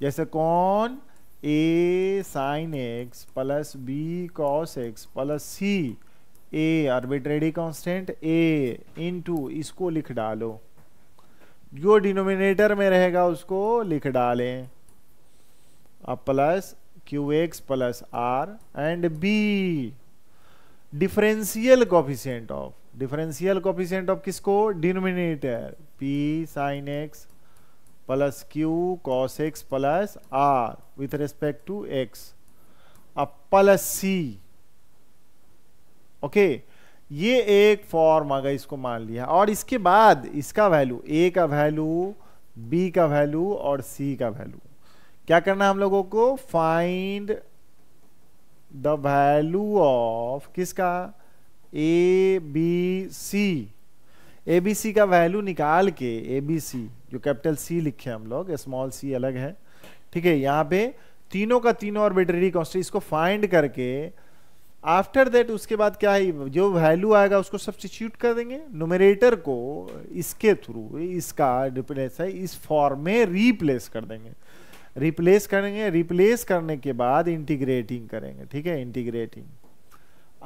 S1: जैसे कौन a sine x plus b cos x plus c a arbitrary constant a two इसको लिख डालो जो डिनोमिनेटर में रहेगा उसको लिख डालें अब plus q x plus r and b differential coefficient of differential coefficient of किसको denominator p sine x plus q cos x plus r with respect to x अब प्लस सी ओके ये एक फॉर्म आ गया इसको मान लिया और इसके बाद इसका वैल्यू ए का वैल्यू बी का वैल्यू और सी का वैल्यू क्या करना है हम लोगों को फाइंड द वैल्यू ऑफ किसका A B C A B C का वैल्यू निकाल के ए बी सी जो कैपिटल सी लिखे हम लोग स्मॉल सी अलग है ठीक है यहां पे तीनों का तीनों ऑर्बिटरी कॉन्स्टेंट इसको फाइंड करके आफ्टर दैट उसके बाद क्या है जो वैल्यू आएगा उसको सब्सटीट्यूट कर देंगे नोमिनेटर को इसके थ्रू इसका रिप्लेस है इस फॉर्म में रिप्लेस कर देंगे रिप्लेस करेंगे रिप्लेस करने के बाद इंटीग्रेटिंग करेंगे ठीक है इंटीग्रेटिंग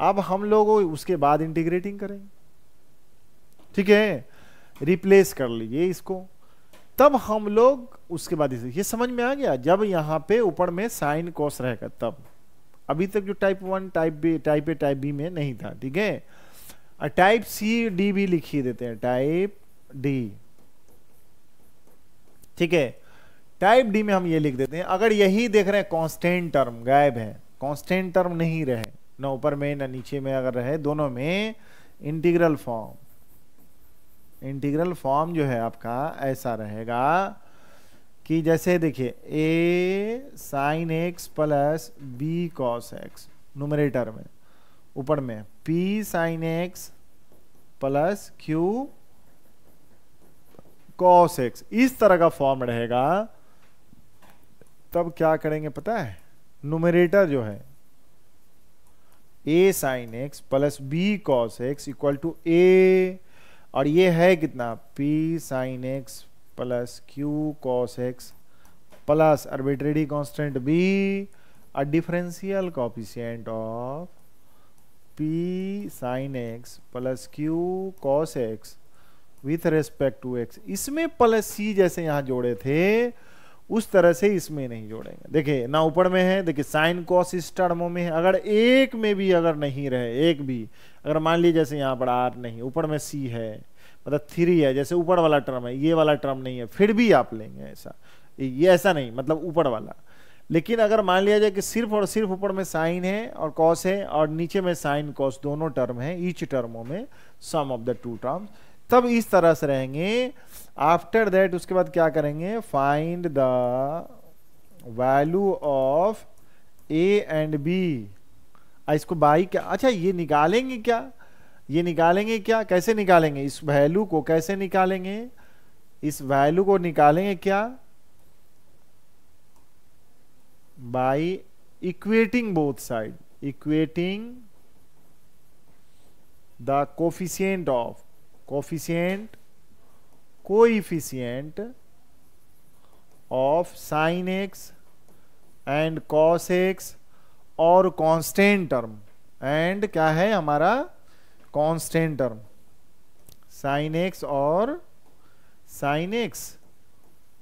S1: अब हम लोग उसके बाद इंटीग्रेटिंग करेंगे ठीक है रिप्लेस कर लीजिए इसको तब हम लोग उसके बाद ये समझ में आ गया जब यहाँ पे ऊपर में साइन कॉस रहेगा तब अभी तक जो type one type b type a type B में नहीं था ठीक है टाइप सी डी भी लिखिए देते हैं टाइप डी ठीक है टाइप डी में हम ये लिख देते हैं अगर यही देख रहे हैं कॉन्स्टेंट टर्म गायब है कॉन्स्टेंट टर्म नहीं रहे ना ऊपर में ना नीचे में अगर रहे दोनों में इंटीग्रल फॉर्म इंटीग्रल फॉर्म जो है आपका ऐसा रहेगा कि जैसे देखिए a sine x plus b cos x numerator में ऊपर में p sine x plus q cos x इस तरह का फॉर्म रहेगा तब क्या करेंगे पता है नोमरेटर जो है a sine x plus b cos x equal to a और ये है कितना p sine x plus q cos x plus arbitrary constant b और differential coefficient of p sine x plus q cos x with respect to x इसमें plus c जैसे यहां जोड़े थे उस तरह से इसमें नहीं जोड़ेंगे देखिए ना ऊपर में है देखिए साइन कॉस इस टर्मों में है अगर एक में भी अगर नहीं रहे एक भी अगर मान लीजिए जैसे यहाँ पर आर नहीं ऊपर में सी है मतलब थ्री है जैसे ऊपर वाला टर्म है ये वाला टर्म नहीं है फिर भी आप लेंगे ऐसा ये ऐसा नहीं मतलब ऊपर वाला लेकिन अगर मान लिया जाए कि सिर्फ और सिर्फ ऊपर में साइन है और कॉस है और नीचे में साइन कॉस दोनों टर्म है ईच टर्मों में sum of the two term तब इस तरह से रहेंगे आफ्टर दैट उसके बाद क्या करेंगे find the value of a and b इसको बाई क्या अच्छा ये निकालेंगे क्या ये निकालेंगे क्या कैसे निकालेंगे इस वैल्यू को कैसे निकालेंगे इस वैल्यू को निकालेंगे क्या by equating both side equating the coefficient of coefficient coefficient of sine x and cos x और कांस्टेंट टर्म एंड क्या है हमारा कांस्टेंट टर्म साइन एक्स और sine x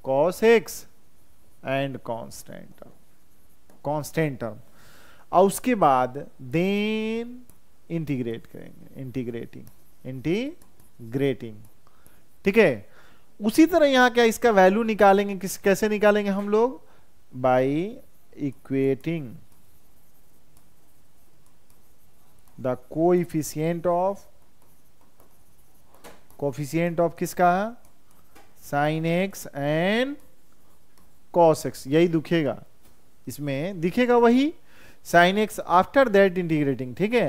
S1: cos x and constant term constant term और उसके बाद then integrate करेंगे integrating integrating ठीक है उसी तरह यहाँ क्या इसका वैल्यू निकालेंगे किस कैसे निकालेंगे हम लोग by equating the coefficient of coefficient of किसका sine x and cos x यही दुखेगा इसमें दिखेगा वही sine x after that integrating ठीक है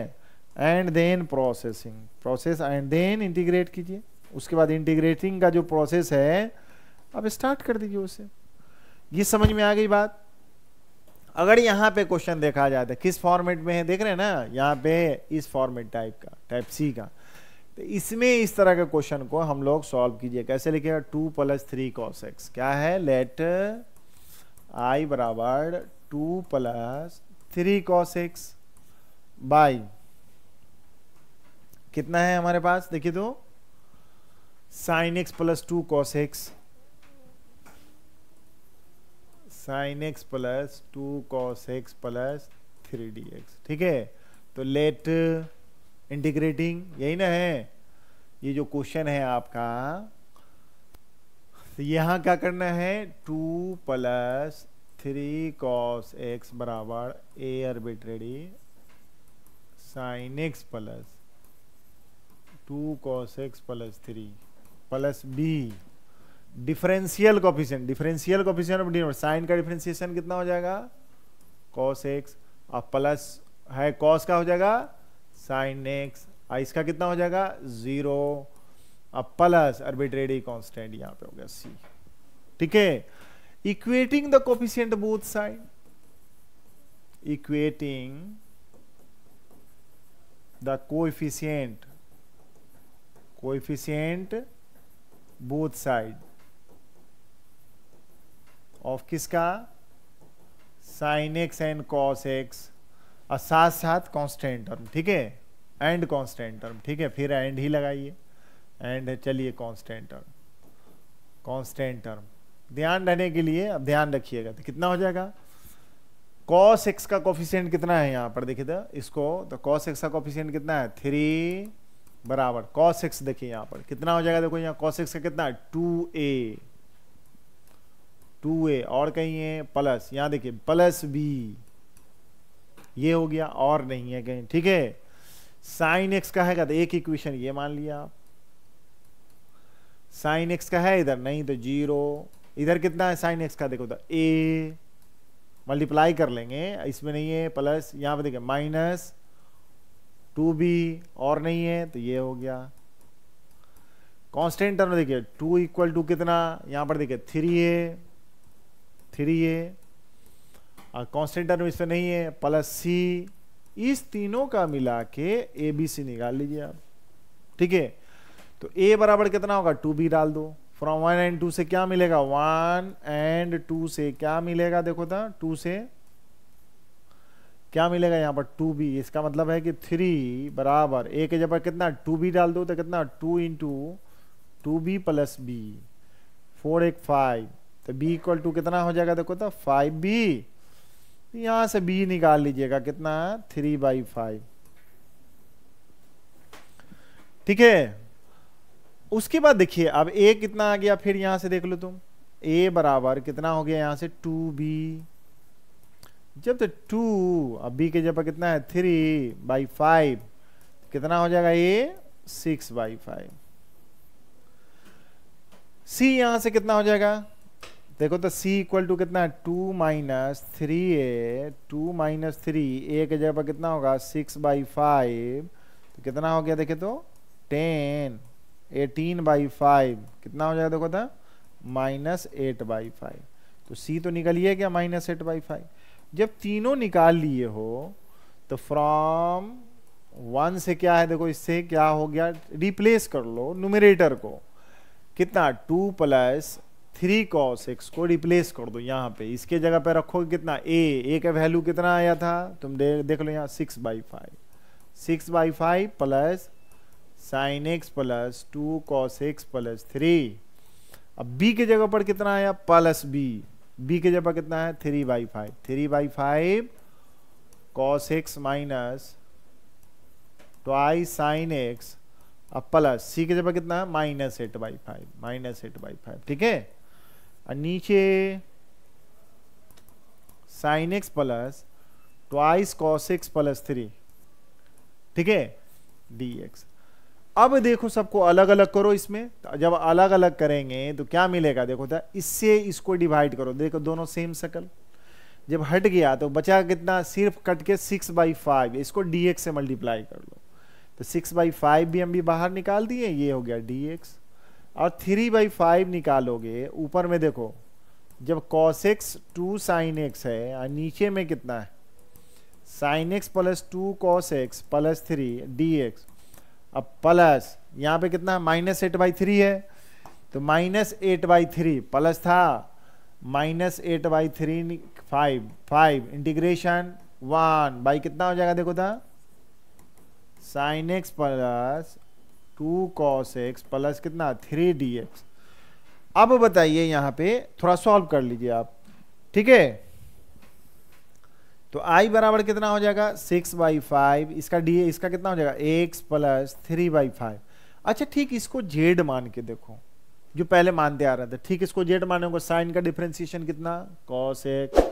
S1: and then processing process and then integrate कीजिए उसके बाद इंटीग्रेटिंग का जो प्रोसेस है अब स्टार्ट कर दीजिए उसे ये समझ में आ गई बात अगर यहाँ पे क्वेश्चन देखा जाए तो किस फॉर्मेट में है देख रहे हैं ना यहाँ पे इस फॉर्मेट टाइप का टाइप सी का तो इसमें इस तरह के क्वेश्चन को हम लोग सॉल्व कीजिए कैसे लिखेगा two plus three cos x क्या है लेट आई बराबर two plus three cos x by कितना है हमारे पास देखिए तो sine x plus two cos x sine x plus two cos x plus three d x ठीक है तो लेट इंटीग्रेटिंग यही ना है ये जो क्वेश्चन है आपका तो यहाँ क्या करना है two plus three cos x बराबर a arbitrary sine x plus two cos x plus three plus B differential coefficient differential coefficient of denote sine का डिफरेंशिएशन कितना हो जाएगा कॉस एक्स और प्लस है कॉस का हो जाएगा साइन एक्स और इसका कितना हो जाएगा जीरो और प्लस अर्बिट्रेरी कॉन्स्टेंट यहाँ पे हो गया सी ठीक है equating the coefficient both side equating the coefficient coefficient both side of किसका sine x and cos x और साथ साथ कांस्टेंट टर्म ठीक है एंड कांस्टेंट टर्म ठीक है फिर एंड ही लगाइए एंड चलिए कांस्टेंट टर्म कांस्टेंट टर्म ध्यान रहने के लिए अब ध्यान रखिएगा तो कितना हो जाएगा कॉस एक्स का कॉफिशियंट कितना है यहाँ पर देखिए तो इसको तो कॉस एक्स का कॉफिशियंट कितना है थ्री बराबर कॉस एक्स देखिए यहां पर कितना हो जाएगा देखो यहाँ कॉस एक्स का कितना टू ए टू ए और कहीं है प्लस यहाँ देखिए प्लस बी ये हो गया और नहीं है कहीं ठीक है साइन एक्स का है तो एक इक्वेशन ये मान लिया आप साइन एक्स का है इधर नहीं तो जीरो इधर कितना है साइन एक्स का देखो तो ए मल्टीप्लाई कर लेंगे इसमें नहीं है प्लस यहां पर देखिए माइनस टू बी और नहीं है तो ये हो गया कांस्टेंट टर्म देखिए टू इक्वल टू कितना यहाँ पर देखिए थ्री है थ्री है और कांस्टेंट टर्म इसमें नहीं है प्लस सी इस तीनों का मिला के ए बी सी निकाल लीजिए आप ठीक है तो ए बराबर कितना होगा टू बी डाल दो फ्रॉम वन एंड टू से क्या मिलेगा वन एंड टू से क्या मिलेगा देखो था तो, टू से क्या मिलेगा यहाँ पर टू बी इसका मतलब है कि थ्री बराबर ए के जब कितना टू बी डाल दो तो कितना two into two b plus b four एक फाइव तो बी इक्वल टू कितना हो जाएगा देखो तो फाइव बी तो यहाँ से बी निकाल लीजिएगा कितना थ्री बाई फाइव ठीक है उसके बाद देखिए अब ए कितना आ गया फिर यहाँ से देख लो तुम ए बराबर कितना हो गया यहाँ से टू बी जब तो टू अब बी के जब कितना है थ्री बाई फाइव कितना हो जाएगा ये सिक्स बाई फाइव सी यहां से कितना हो जाएगा देखो तो सी इक्वल टू कितना है two minus three a two minus three a के जगह पर कितना होगा सिक्स बाई फाइव तो कितना हो गया देखे तो टेन एटीन बाई फाइव कितना हो जाएगा देखो था माइनस एट बाई फाइव तो सी तो, तो निकलिए क्या माइनस एट बाई फाइव जब तीनों निकाल लिए हो तो फ्रॉम वन से क्या है देखो इससे क्या हो गया रिप्लेस कर लो न्यूमिरेटर को कितना two plus three cos x को रिप्लेस कर दो यहाँ पे इसके जगह पे रखो कितना ए ए का वैल्यू कितना आया था तुम दे, देख लो यहाँ six by five six by five plus sine x plus two cos x plus three अब बी के जगह पर कितना आया प्लस बी बी के जगह कितना है three by five three by five cos x minus twice sine x अब प्लस सी के जगह कितना है minus eight by five minus eight by five ठीक है और नीचे sine x plus twice cos x plus three ठीक है डी एक्स अब देखो सबको अलग अलग करो इसमें जब अलग अलग करेंगे तो क्या मिलेगा देखो था तो इससे इसको डिवाइड करो देखो दोनों सेम सकल जब हट गया तो बचा कितना सिर्फ कट के सिक्स बाई फाइव इसको डी से मल्टीप्लाई कर लो तो सिक्स बाई फाइव भी हम भी बाहर निकाल दिए ये हो गया डी एक्स और थ्री बाई फाइव निकालोगे ऊपर में देखो जब cos x two sine x है और नीचे में कितना है sine x plus two cos x plus three d x अब प्लस यहाँ पे कितना माइनस एट बाई थ्री है तो minus eight by three plus था minus eight by three five five integration one by कितना हो जाएगा देखो था sine x plus two cos x plus कितना थ्री डी एक्स अब बताइए यहाँ पे थोड़ा सॉल्व कर लीजिए आप ठीक है तो आई बराबर कितना हो जाएगा सिक्स बाई फाइव इसका डी इसका कितना हो जाएगा x plus three by five अच्छा ठीक इसको जेड मान के देखो जो पहले मानते आ रहा था ठीक इसको जेड को साइन का डिफ्रेंसिएशन कितना कॉस एक्स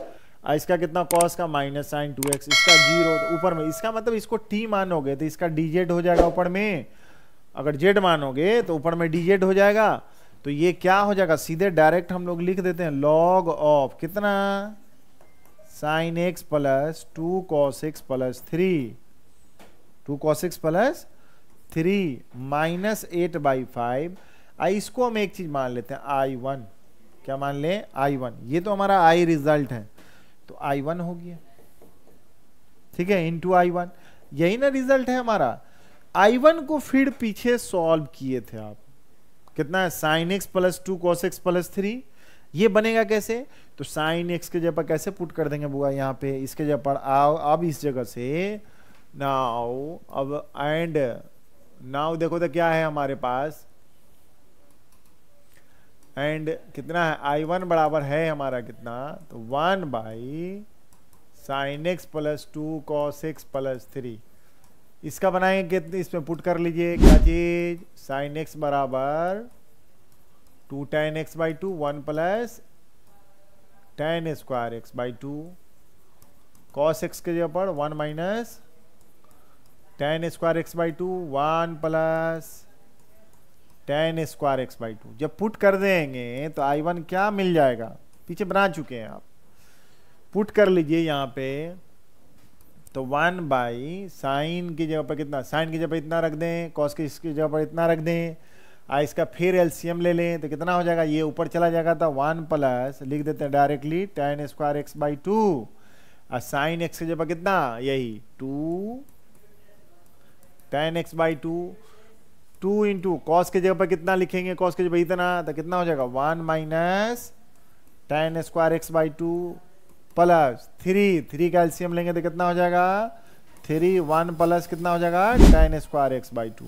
S1: इसका कितना कॉस का माइनस साइन टू एक्स इसका जीरो तो ऊपर में इसका मतलब इसको टी मानोगे तो इसका डी जेड हो जाएगा ऊपर में अगर जेड मानोगे तो ऊपर में डी जेड हो जाएगा तो ये क्या हो जाएगा सीधे डायरेक्ट हम लोग लिख देते हैं लॉग ऑफ कितना sine x plus two cos x plus three two cos x plus three minus eight by five इसको हम एक चीज मान लेते हैं आई वन क्या मान लें आई वन ये तो हमारा आई रिजल्ट है तो आई वन हो गया ठीक है टू आई वन यही ना रिजल्ट है हमारा आई वन को फिर पीछे सॉल्व किए थे आप कितना है sine x plus two cos x plus three ये बनेगा कैसे तो साइन एक्स के जगह पर कैसे पुट कर देंगे बुआ यहाँ पे इसके जगह पर आओ अब इस जगह से नाउ अब एंड नाउ देखो तो क्या है हमारे पास एंड कितना है आई वन बराबर है हमारा कितना तो one by sine x plus two cos x plus three इसका बनाएंगे कितने इसमें पुट कर लीजिए क्या चीज़ साइन एक्स बराबर two tan x by two one plus tan square x by two cos x के जगह पर one minus tan square x by two one plus tan square x by two जब put कर देंगे तो I one क्या मिल जाएगा पीछे बना चुके हैं आप पुट कर लीजिए यहाँ पे तो वन बाई साइन की जगह पर कितना साइन की जगह पर इतना रख दें कॉस की जगह पर इतना रख दें आ इसका फिर एलसीएम ले लें तो कितना हो जाएगा ये ऊपर चला जाएगा था तो वन प्लस लिख देते हैं directly tan square x by two और साइन एक्स के जगह कितना यही two tan x by two two into cos के जगह पर कितना लिखेंगे कॉस के जगह इतना तो कितना हो जाएगा one minus tan square x by two plus three three का एल्सियम लेंगे तो कितना हो जाएगा थ्री वन प्लस कितना हो जाएगा tan square x by two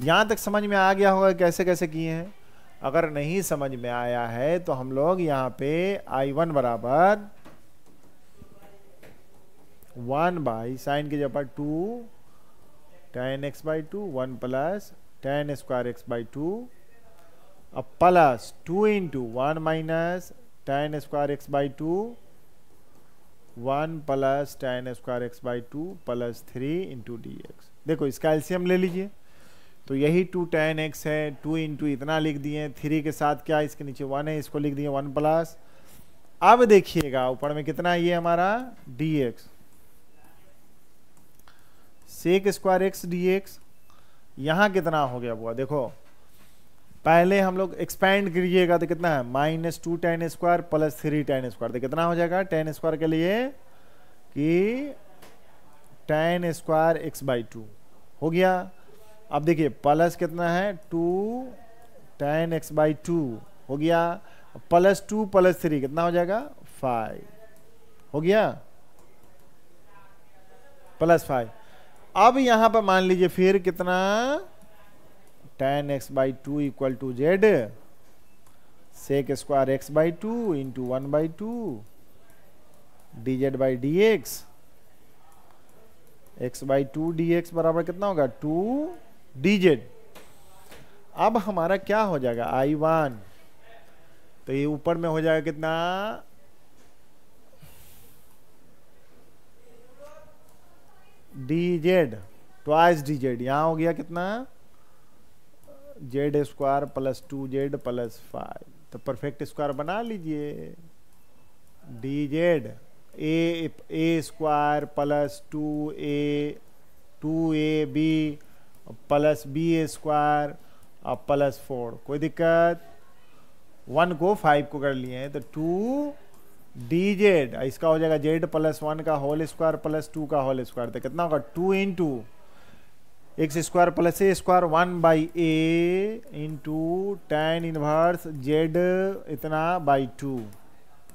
S1: यहाँ तक समझ में आ गया होगा कैसे कैसे किए हैं अगर नहीं समझ में आया है तो हम लोग यहाँ पे आई वन बराबर वन बाई साइन के जगह पर two tan x by two one plus tan square x by two अब plus two into one minus tan square x by two one plus tan square x by two plus three into d x देखो इसका LCM ले लीजिए तो यही two tan x है two into इतना लिख दिए थ्री के साथ क्या इसके नीचे वन है इसको लिख दिए वन प्लस अब देखिएगा ऊपर में कितना ये हमारा d x sec square x d x यहां कितना हो गया हुआ देखो पहले हम लोग एक्सपेंड करिएगा तो कितना है minus two tan square plus three tan square तो कितना हो जाएगा टेन स्क्वायर के लिए कि tan square x by two हो गया अब देखिए प्लस कितना है two tan x by two हो गया प्लस टू प्लस थ्री कितना हो जाएगा फाइव हो गया प्लस फाइव अब यहां पर मान लीजिए फिर कितना tan x by two equal to z sec square x by two into one by two d z by d x x by two d x बराबर कितना होगा टू डी जेड अब हमारा क्या हो जाएगा आई वन तो ये ऊपर में हो जाएगा कितना d z twice d z यहां हो गया कितना z square plus two z plus five तो परफेक्ट स्क्वायर बना लीजिए d z a a square plus two a two a b plus b square और प्लस फोर कोई दिक्कत वन को फाइव को कर लिए हैं तो टू डी जेड इसका हो जाएगा जेड प्लस वन का होल स्क्वायर प्लस टू का होल स्क्वायर तो कितना होगा two in two x square plus a square one by a in two tan inverse z इतना बाई टू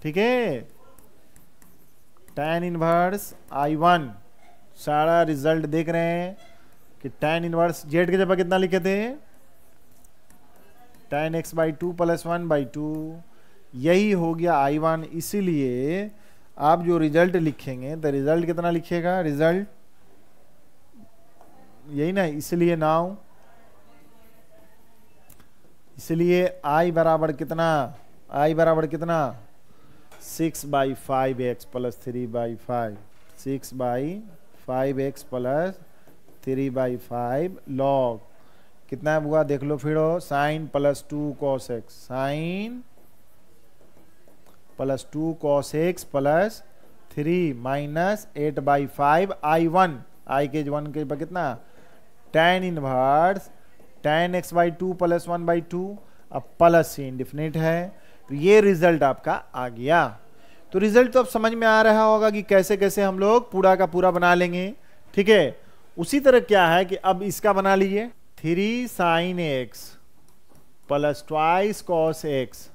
S1: ठीक है टेन इनवर्स आई वन सारा result देख रहे हैं कि टेन इनवर्स जेड के जब कितना लिखे थे tan x by two plus one by two यही हो गया आई वन इसीलिए आप जो रिजल्ट लिखेंगे तो रिजल्ट कितना लिखेगा रिजल्ट यही ना इसलिए नाउ इसलिए आई बराबर कितना आई बराबर कितना six by five x plus three by five six by five x plus three by five log कितना हुआ देख लो फिर sine plus two cos x sine plus two cos x plus three minus eight by five I one I के one के पर कितना tan inverse tan x by two plus one by two अब प्लस सी इंडिफिनिट है तो ये result आपका आ गया तो रिजल्ट तो अब समझ में आ रहा होगा कि कैसे कैसे हम लोग पूरा का पूरा बना लेंगे ठीक है उसी तरह क्या है कि अब इसका बना लीजिए three sine x plus twice cos x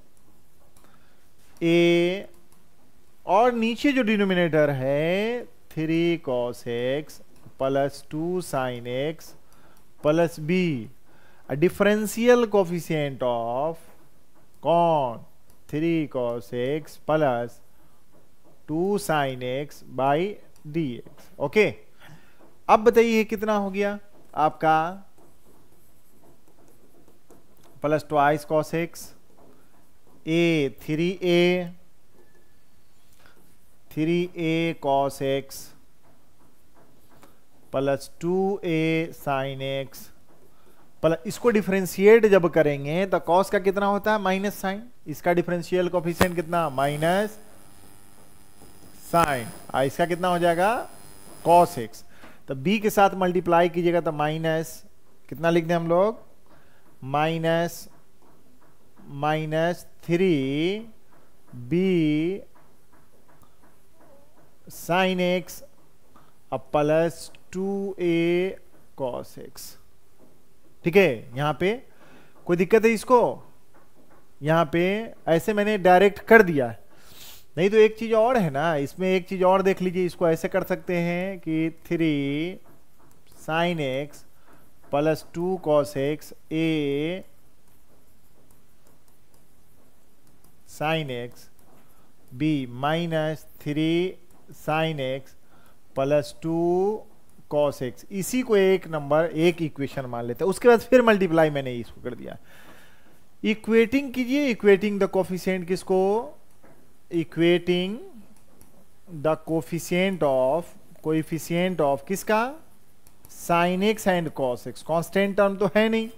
S1: A और नीचे जो डिनोमिनेटर है three cos x plus two sine x plus B differential coefficient of con three cos x plus two sine x by d x okay अब बताइए कितना हो गया आपका plus twice cos x A three A three A cos x plus two A sine x plus इसको differentiate जब करेंगे तो कॉस का कितना होता है माइनस साइन इसका डिफरेंशियल कॉफिशियंट कितना माइनस साइन इसका कितना हो जाएगा कॉस एक्स तो बी के साथ मल्टीप्लाई कीजिएगा तो माइनस कितना लिख दें हम लोग minus minus three B sine x और plus two A cos x ठीक है यहां पे कोई दिक्कत है इसको यहां पे ऐसे मैंने डायरेक्ट कर दिया है नहीं तो एक चीज़ और है ना इसमें एक चीज़ और देख लीजिए इसको ऐसे कर सकते हैं कि three sine x plus two cos x A sine x B minus three sine x plus two cos x इसी को एक नंबर एक इक्वेशन मान लेते हैं उसके बाद फिर मल्टीप्लाई मैंने इसको कर दिया इक्वेटिंग कीजिए इक्वेटिंग द कॉफिशेंट किसको equating the coefficient of coefficient of किसका sine x and cos x constant term तो है नहीं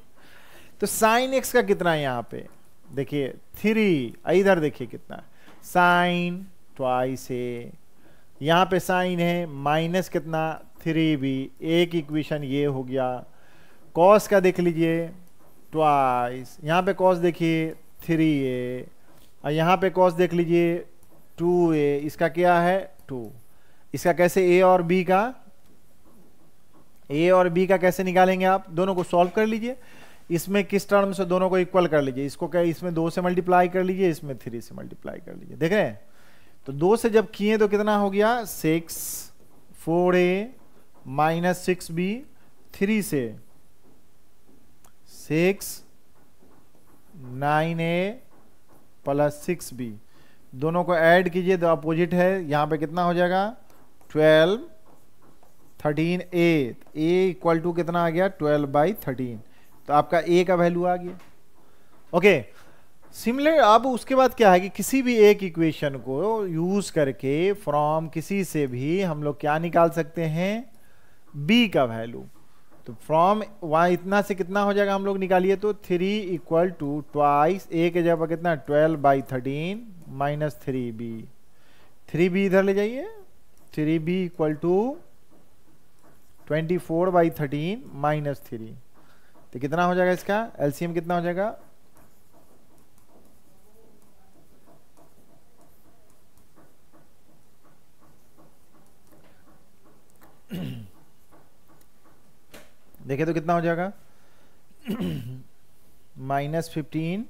S1: तो साइन एक्स का कितना है यहां पे देखिए थ्री इधर देखिए कितना साइन ट्वाइस ए यहां पे साइन है माइनस कितना थ्री बी एक इक्वेशन ये हो गया कॉस का देख लीजिए ट्वाइस यहां पे कॉस देखिए थ्री ए और यहाँ पे कॉस देख लीजिए टू ए इसका क्या है टू इसका कैसे ए और बी का ए और बी का कैसे निकालेंगे आप दोनों को सॉल्व कर लीजिए इसमें किस टर्म से दोनों को इक्वल कर लीजिए इसको क्या इसमें दो से मल्टीप्लाई कर लीजिए इसमें थ्री से मल्टीप्लाई कर लीजिए देख रहे हैं तो दो से जब किए तो कितना हो गया six four A minus six B three से six nine A plus six B दोनों को ऐड कीजिए तो अपोजिट है यहाँ पे कितना हो जाएगा twelve thirteen A A equal to कितना आ गया ट्वेल्व बाई थर्टीन तो आपका ए का वैल्यू आ गया ओके सिमिलर अब उसके बाद क्या है कि किसी भी एक इक्वेशन को यूज करके फ्रॉम किसी से भी हम लोग क्या निकाल सकते हैं बी का वैल्यू तो फ्रॉम वहाँ इतना से कितना हो जाएगा हम लोग निकालिए तो three equal to twice A के जगह पर कितना twelve by thirteen minus three B three B इधर ले जाइए three B equal to twenty four by thirteen minus three तो कितना हो जाएगा इसका एलसीएम कितना हो जाएगा देखे तो कितना हो जाएगा <clears throat> minus fifteen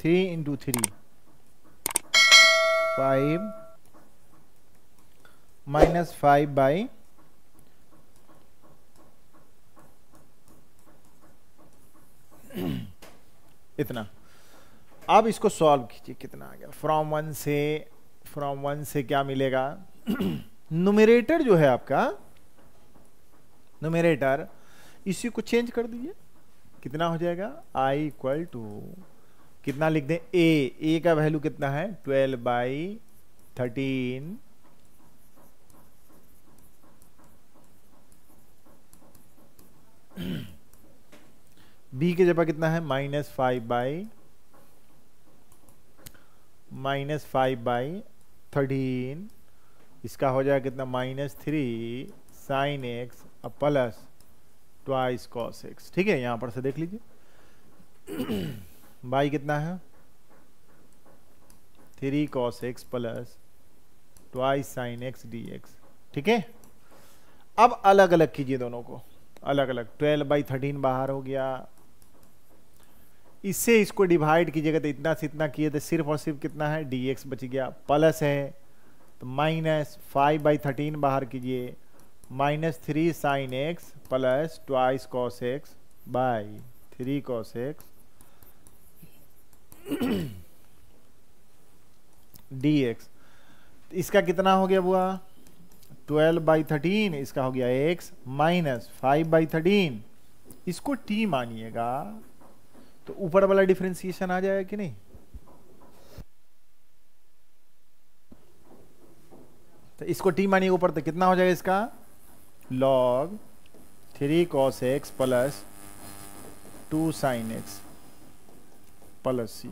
S1: three into three five minus five by <clears throat> इतना अब इसको सॉल्व कीजिए कितना आ गया फ्रॉम वन से फ्रॉम वन से क्या मिलेगा नुमेरेटर <clears throat> जो है आपका नुमेरेटर इसी को चेंज कर दीजिए कितना हो जाएगा आई इक्वल टू कितना लिख दें ए ए का वैल्यू कितना है ट्वेल्व बाई थर्टीन बी के जगह कितना है minus five by minus five by thirteen इसका हो जाएगा कितना माइनस थ्री साइन एक्स और प्लस ट्वाइस कॉस एक्स ठीक है यहाँ पर से देख लीजिए बाई कितना है three cos x plus twice sine x d x ठीक है अब अलग अलग कीजिए दोनों को अलग अलग ट्वेल्व बाई थर्टीन बाहर हो गया इससे इसको डिवाइड कीजिएगा तो इतना से इतना किए तो सिर्फ और सिर्फ कितना है डी एक्स बच गया प्लस है तो माइनस फाइव बाई थर्टीन बाहर कीजिए minus three sine x plus twice cos x by three cos x d x इसका कितना हो गया हुआ ट्वेल्व बाई थर्टीन इसका हो गया x minus five by thirteen इसको टी मानिएगा तो ऊपर वाला डिफ्रेंसिएशन आ जाएगा कि नहीं तो इसको टी मानिए ऊपर तो कितना हो जाएगा इसका log three cos x plus two sine x plus सी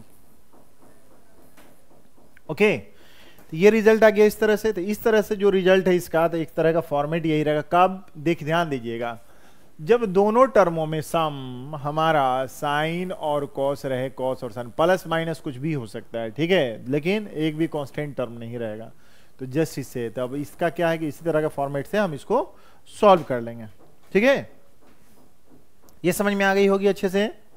S1: ओके तो ये रिजल्ट आ गया इस तरह से तो इस तरह से जो रिजल्ट है इसका तो एक तरह का फॉर्मेट यही रहेगा कब देख ध्यान दीजिएगा जब दोनों टर्मों में सम हमारा साइन और कॉस रहे कॉस और साइन प्लस माइनस कुछ भी हो सकता है ठीक है लेकिन एक भी कॉन्स्टेंट टर्म नहीं रहेगा तो जस्ट इससे तो अब इसका क्या है कि इसी तरह का फॉर्मेट से हम इसको सॉल्व कर लेंगे ठीक है ये समझ में आ गई होगी अच्छे से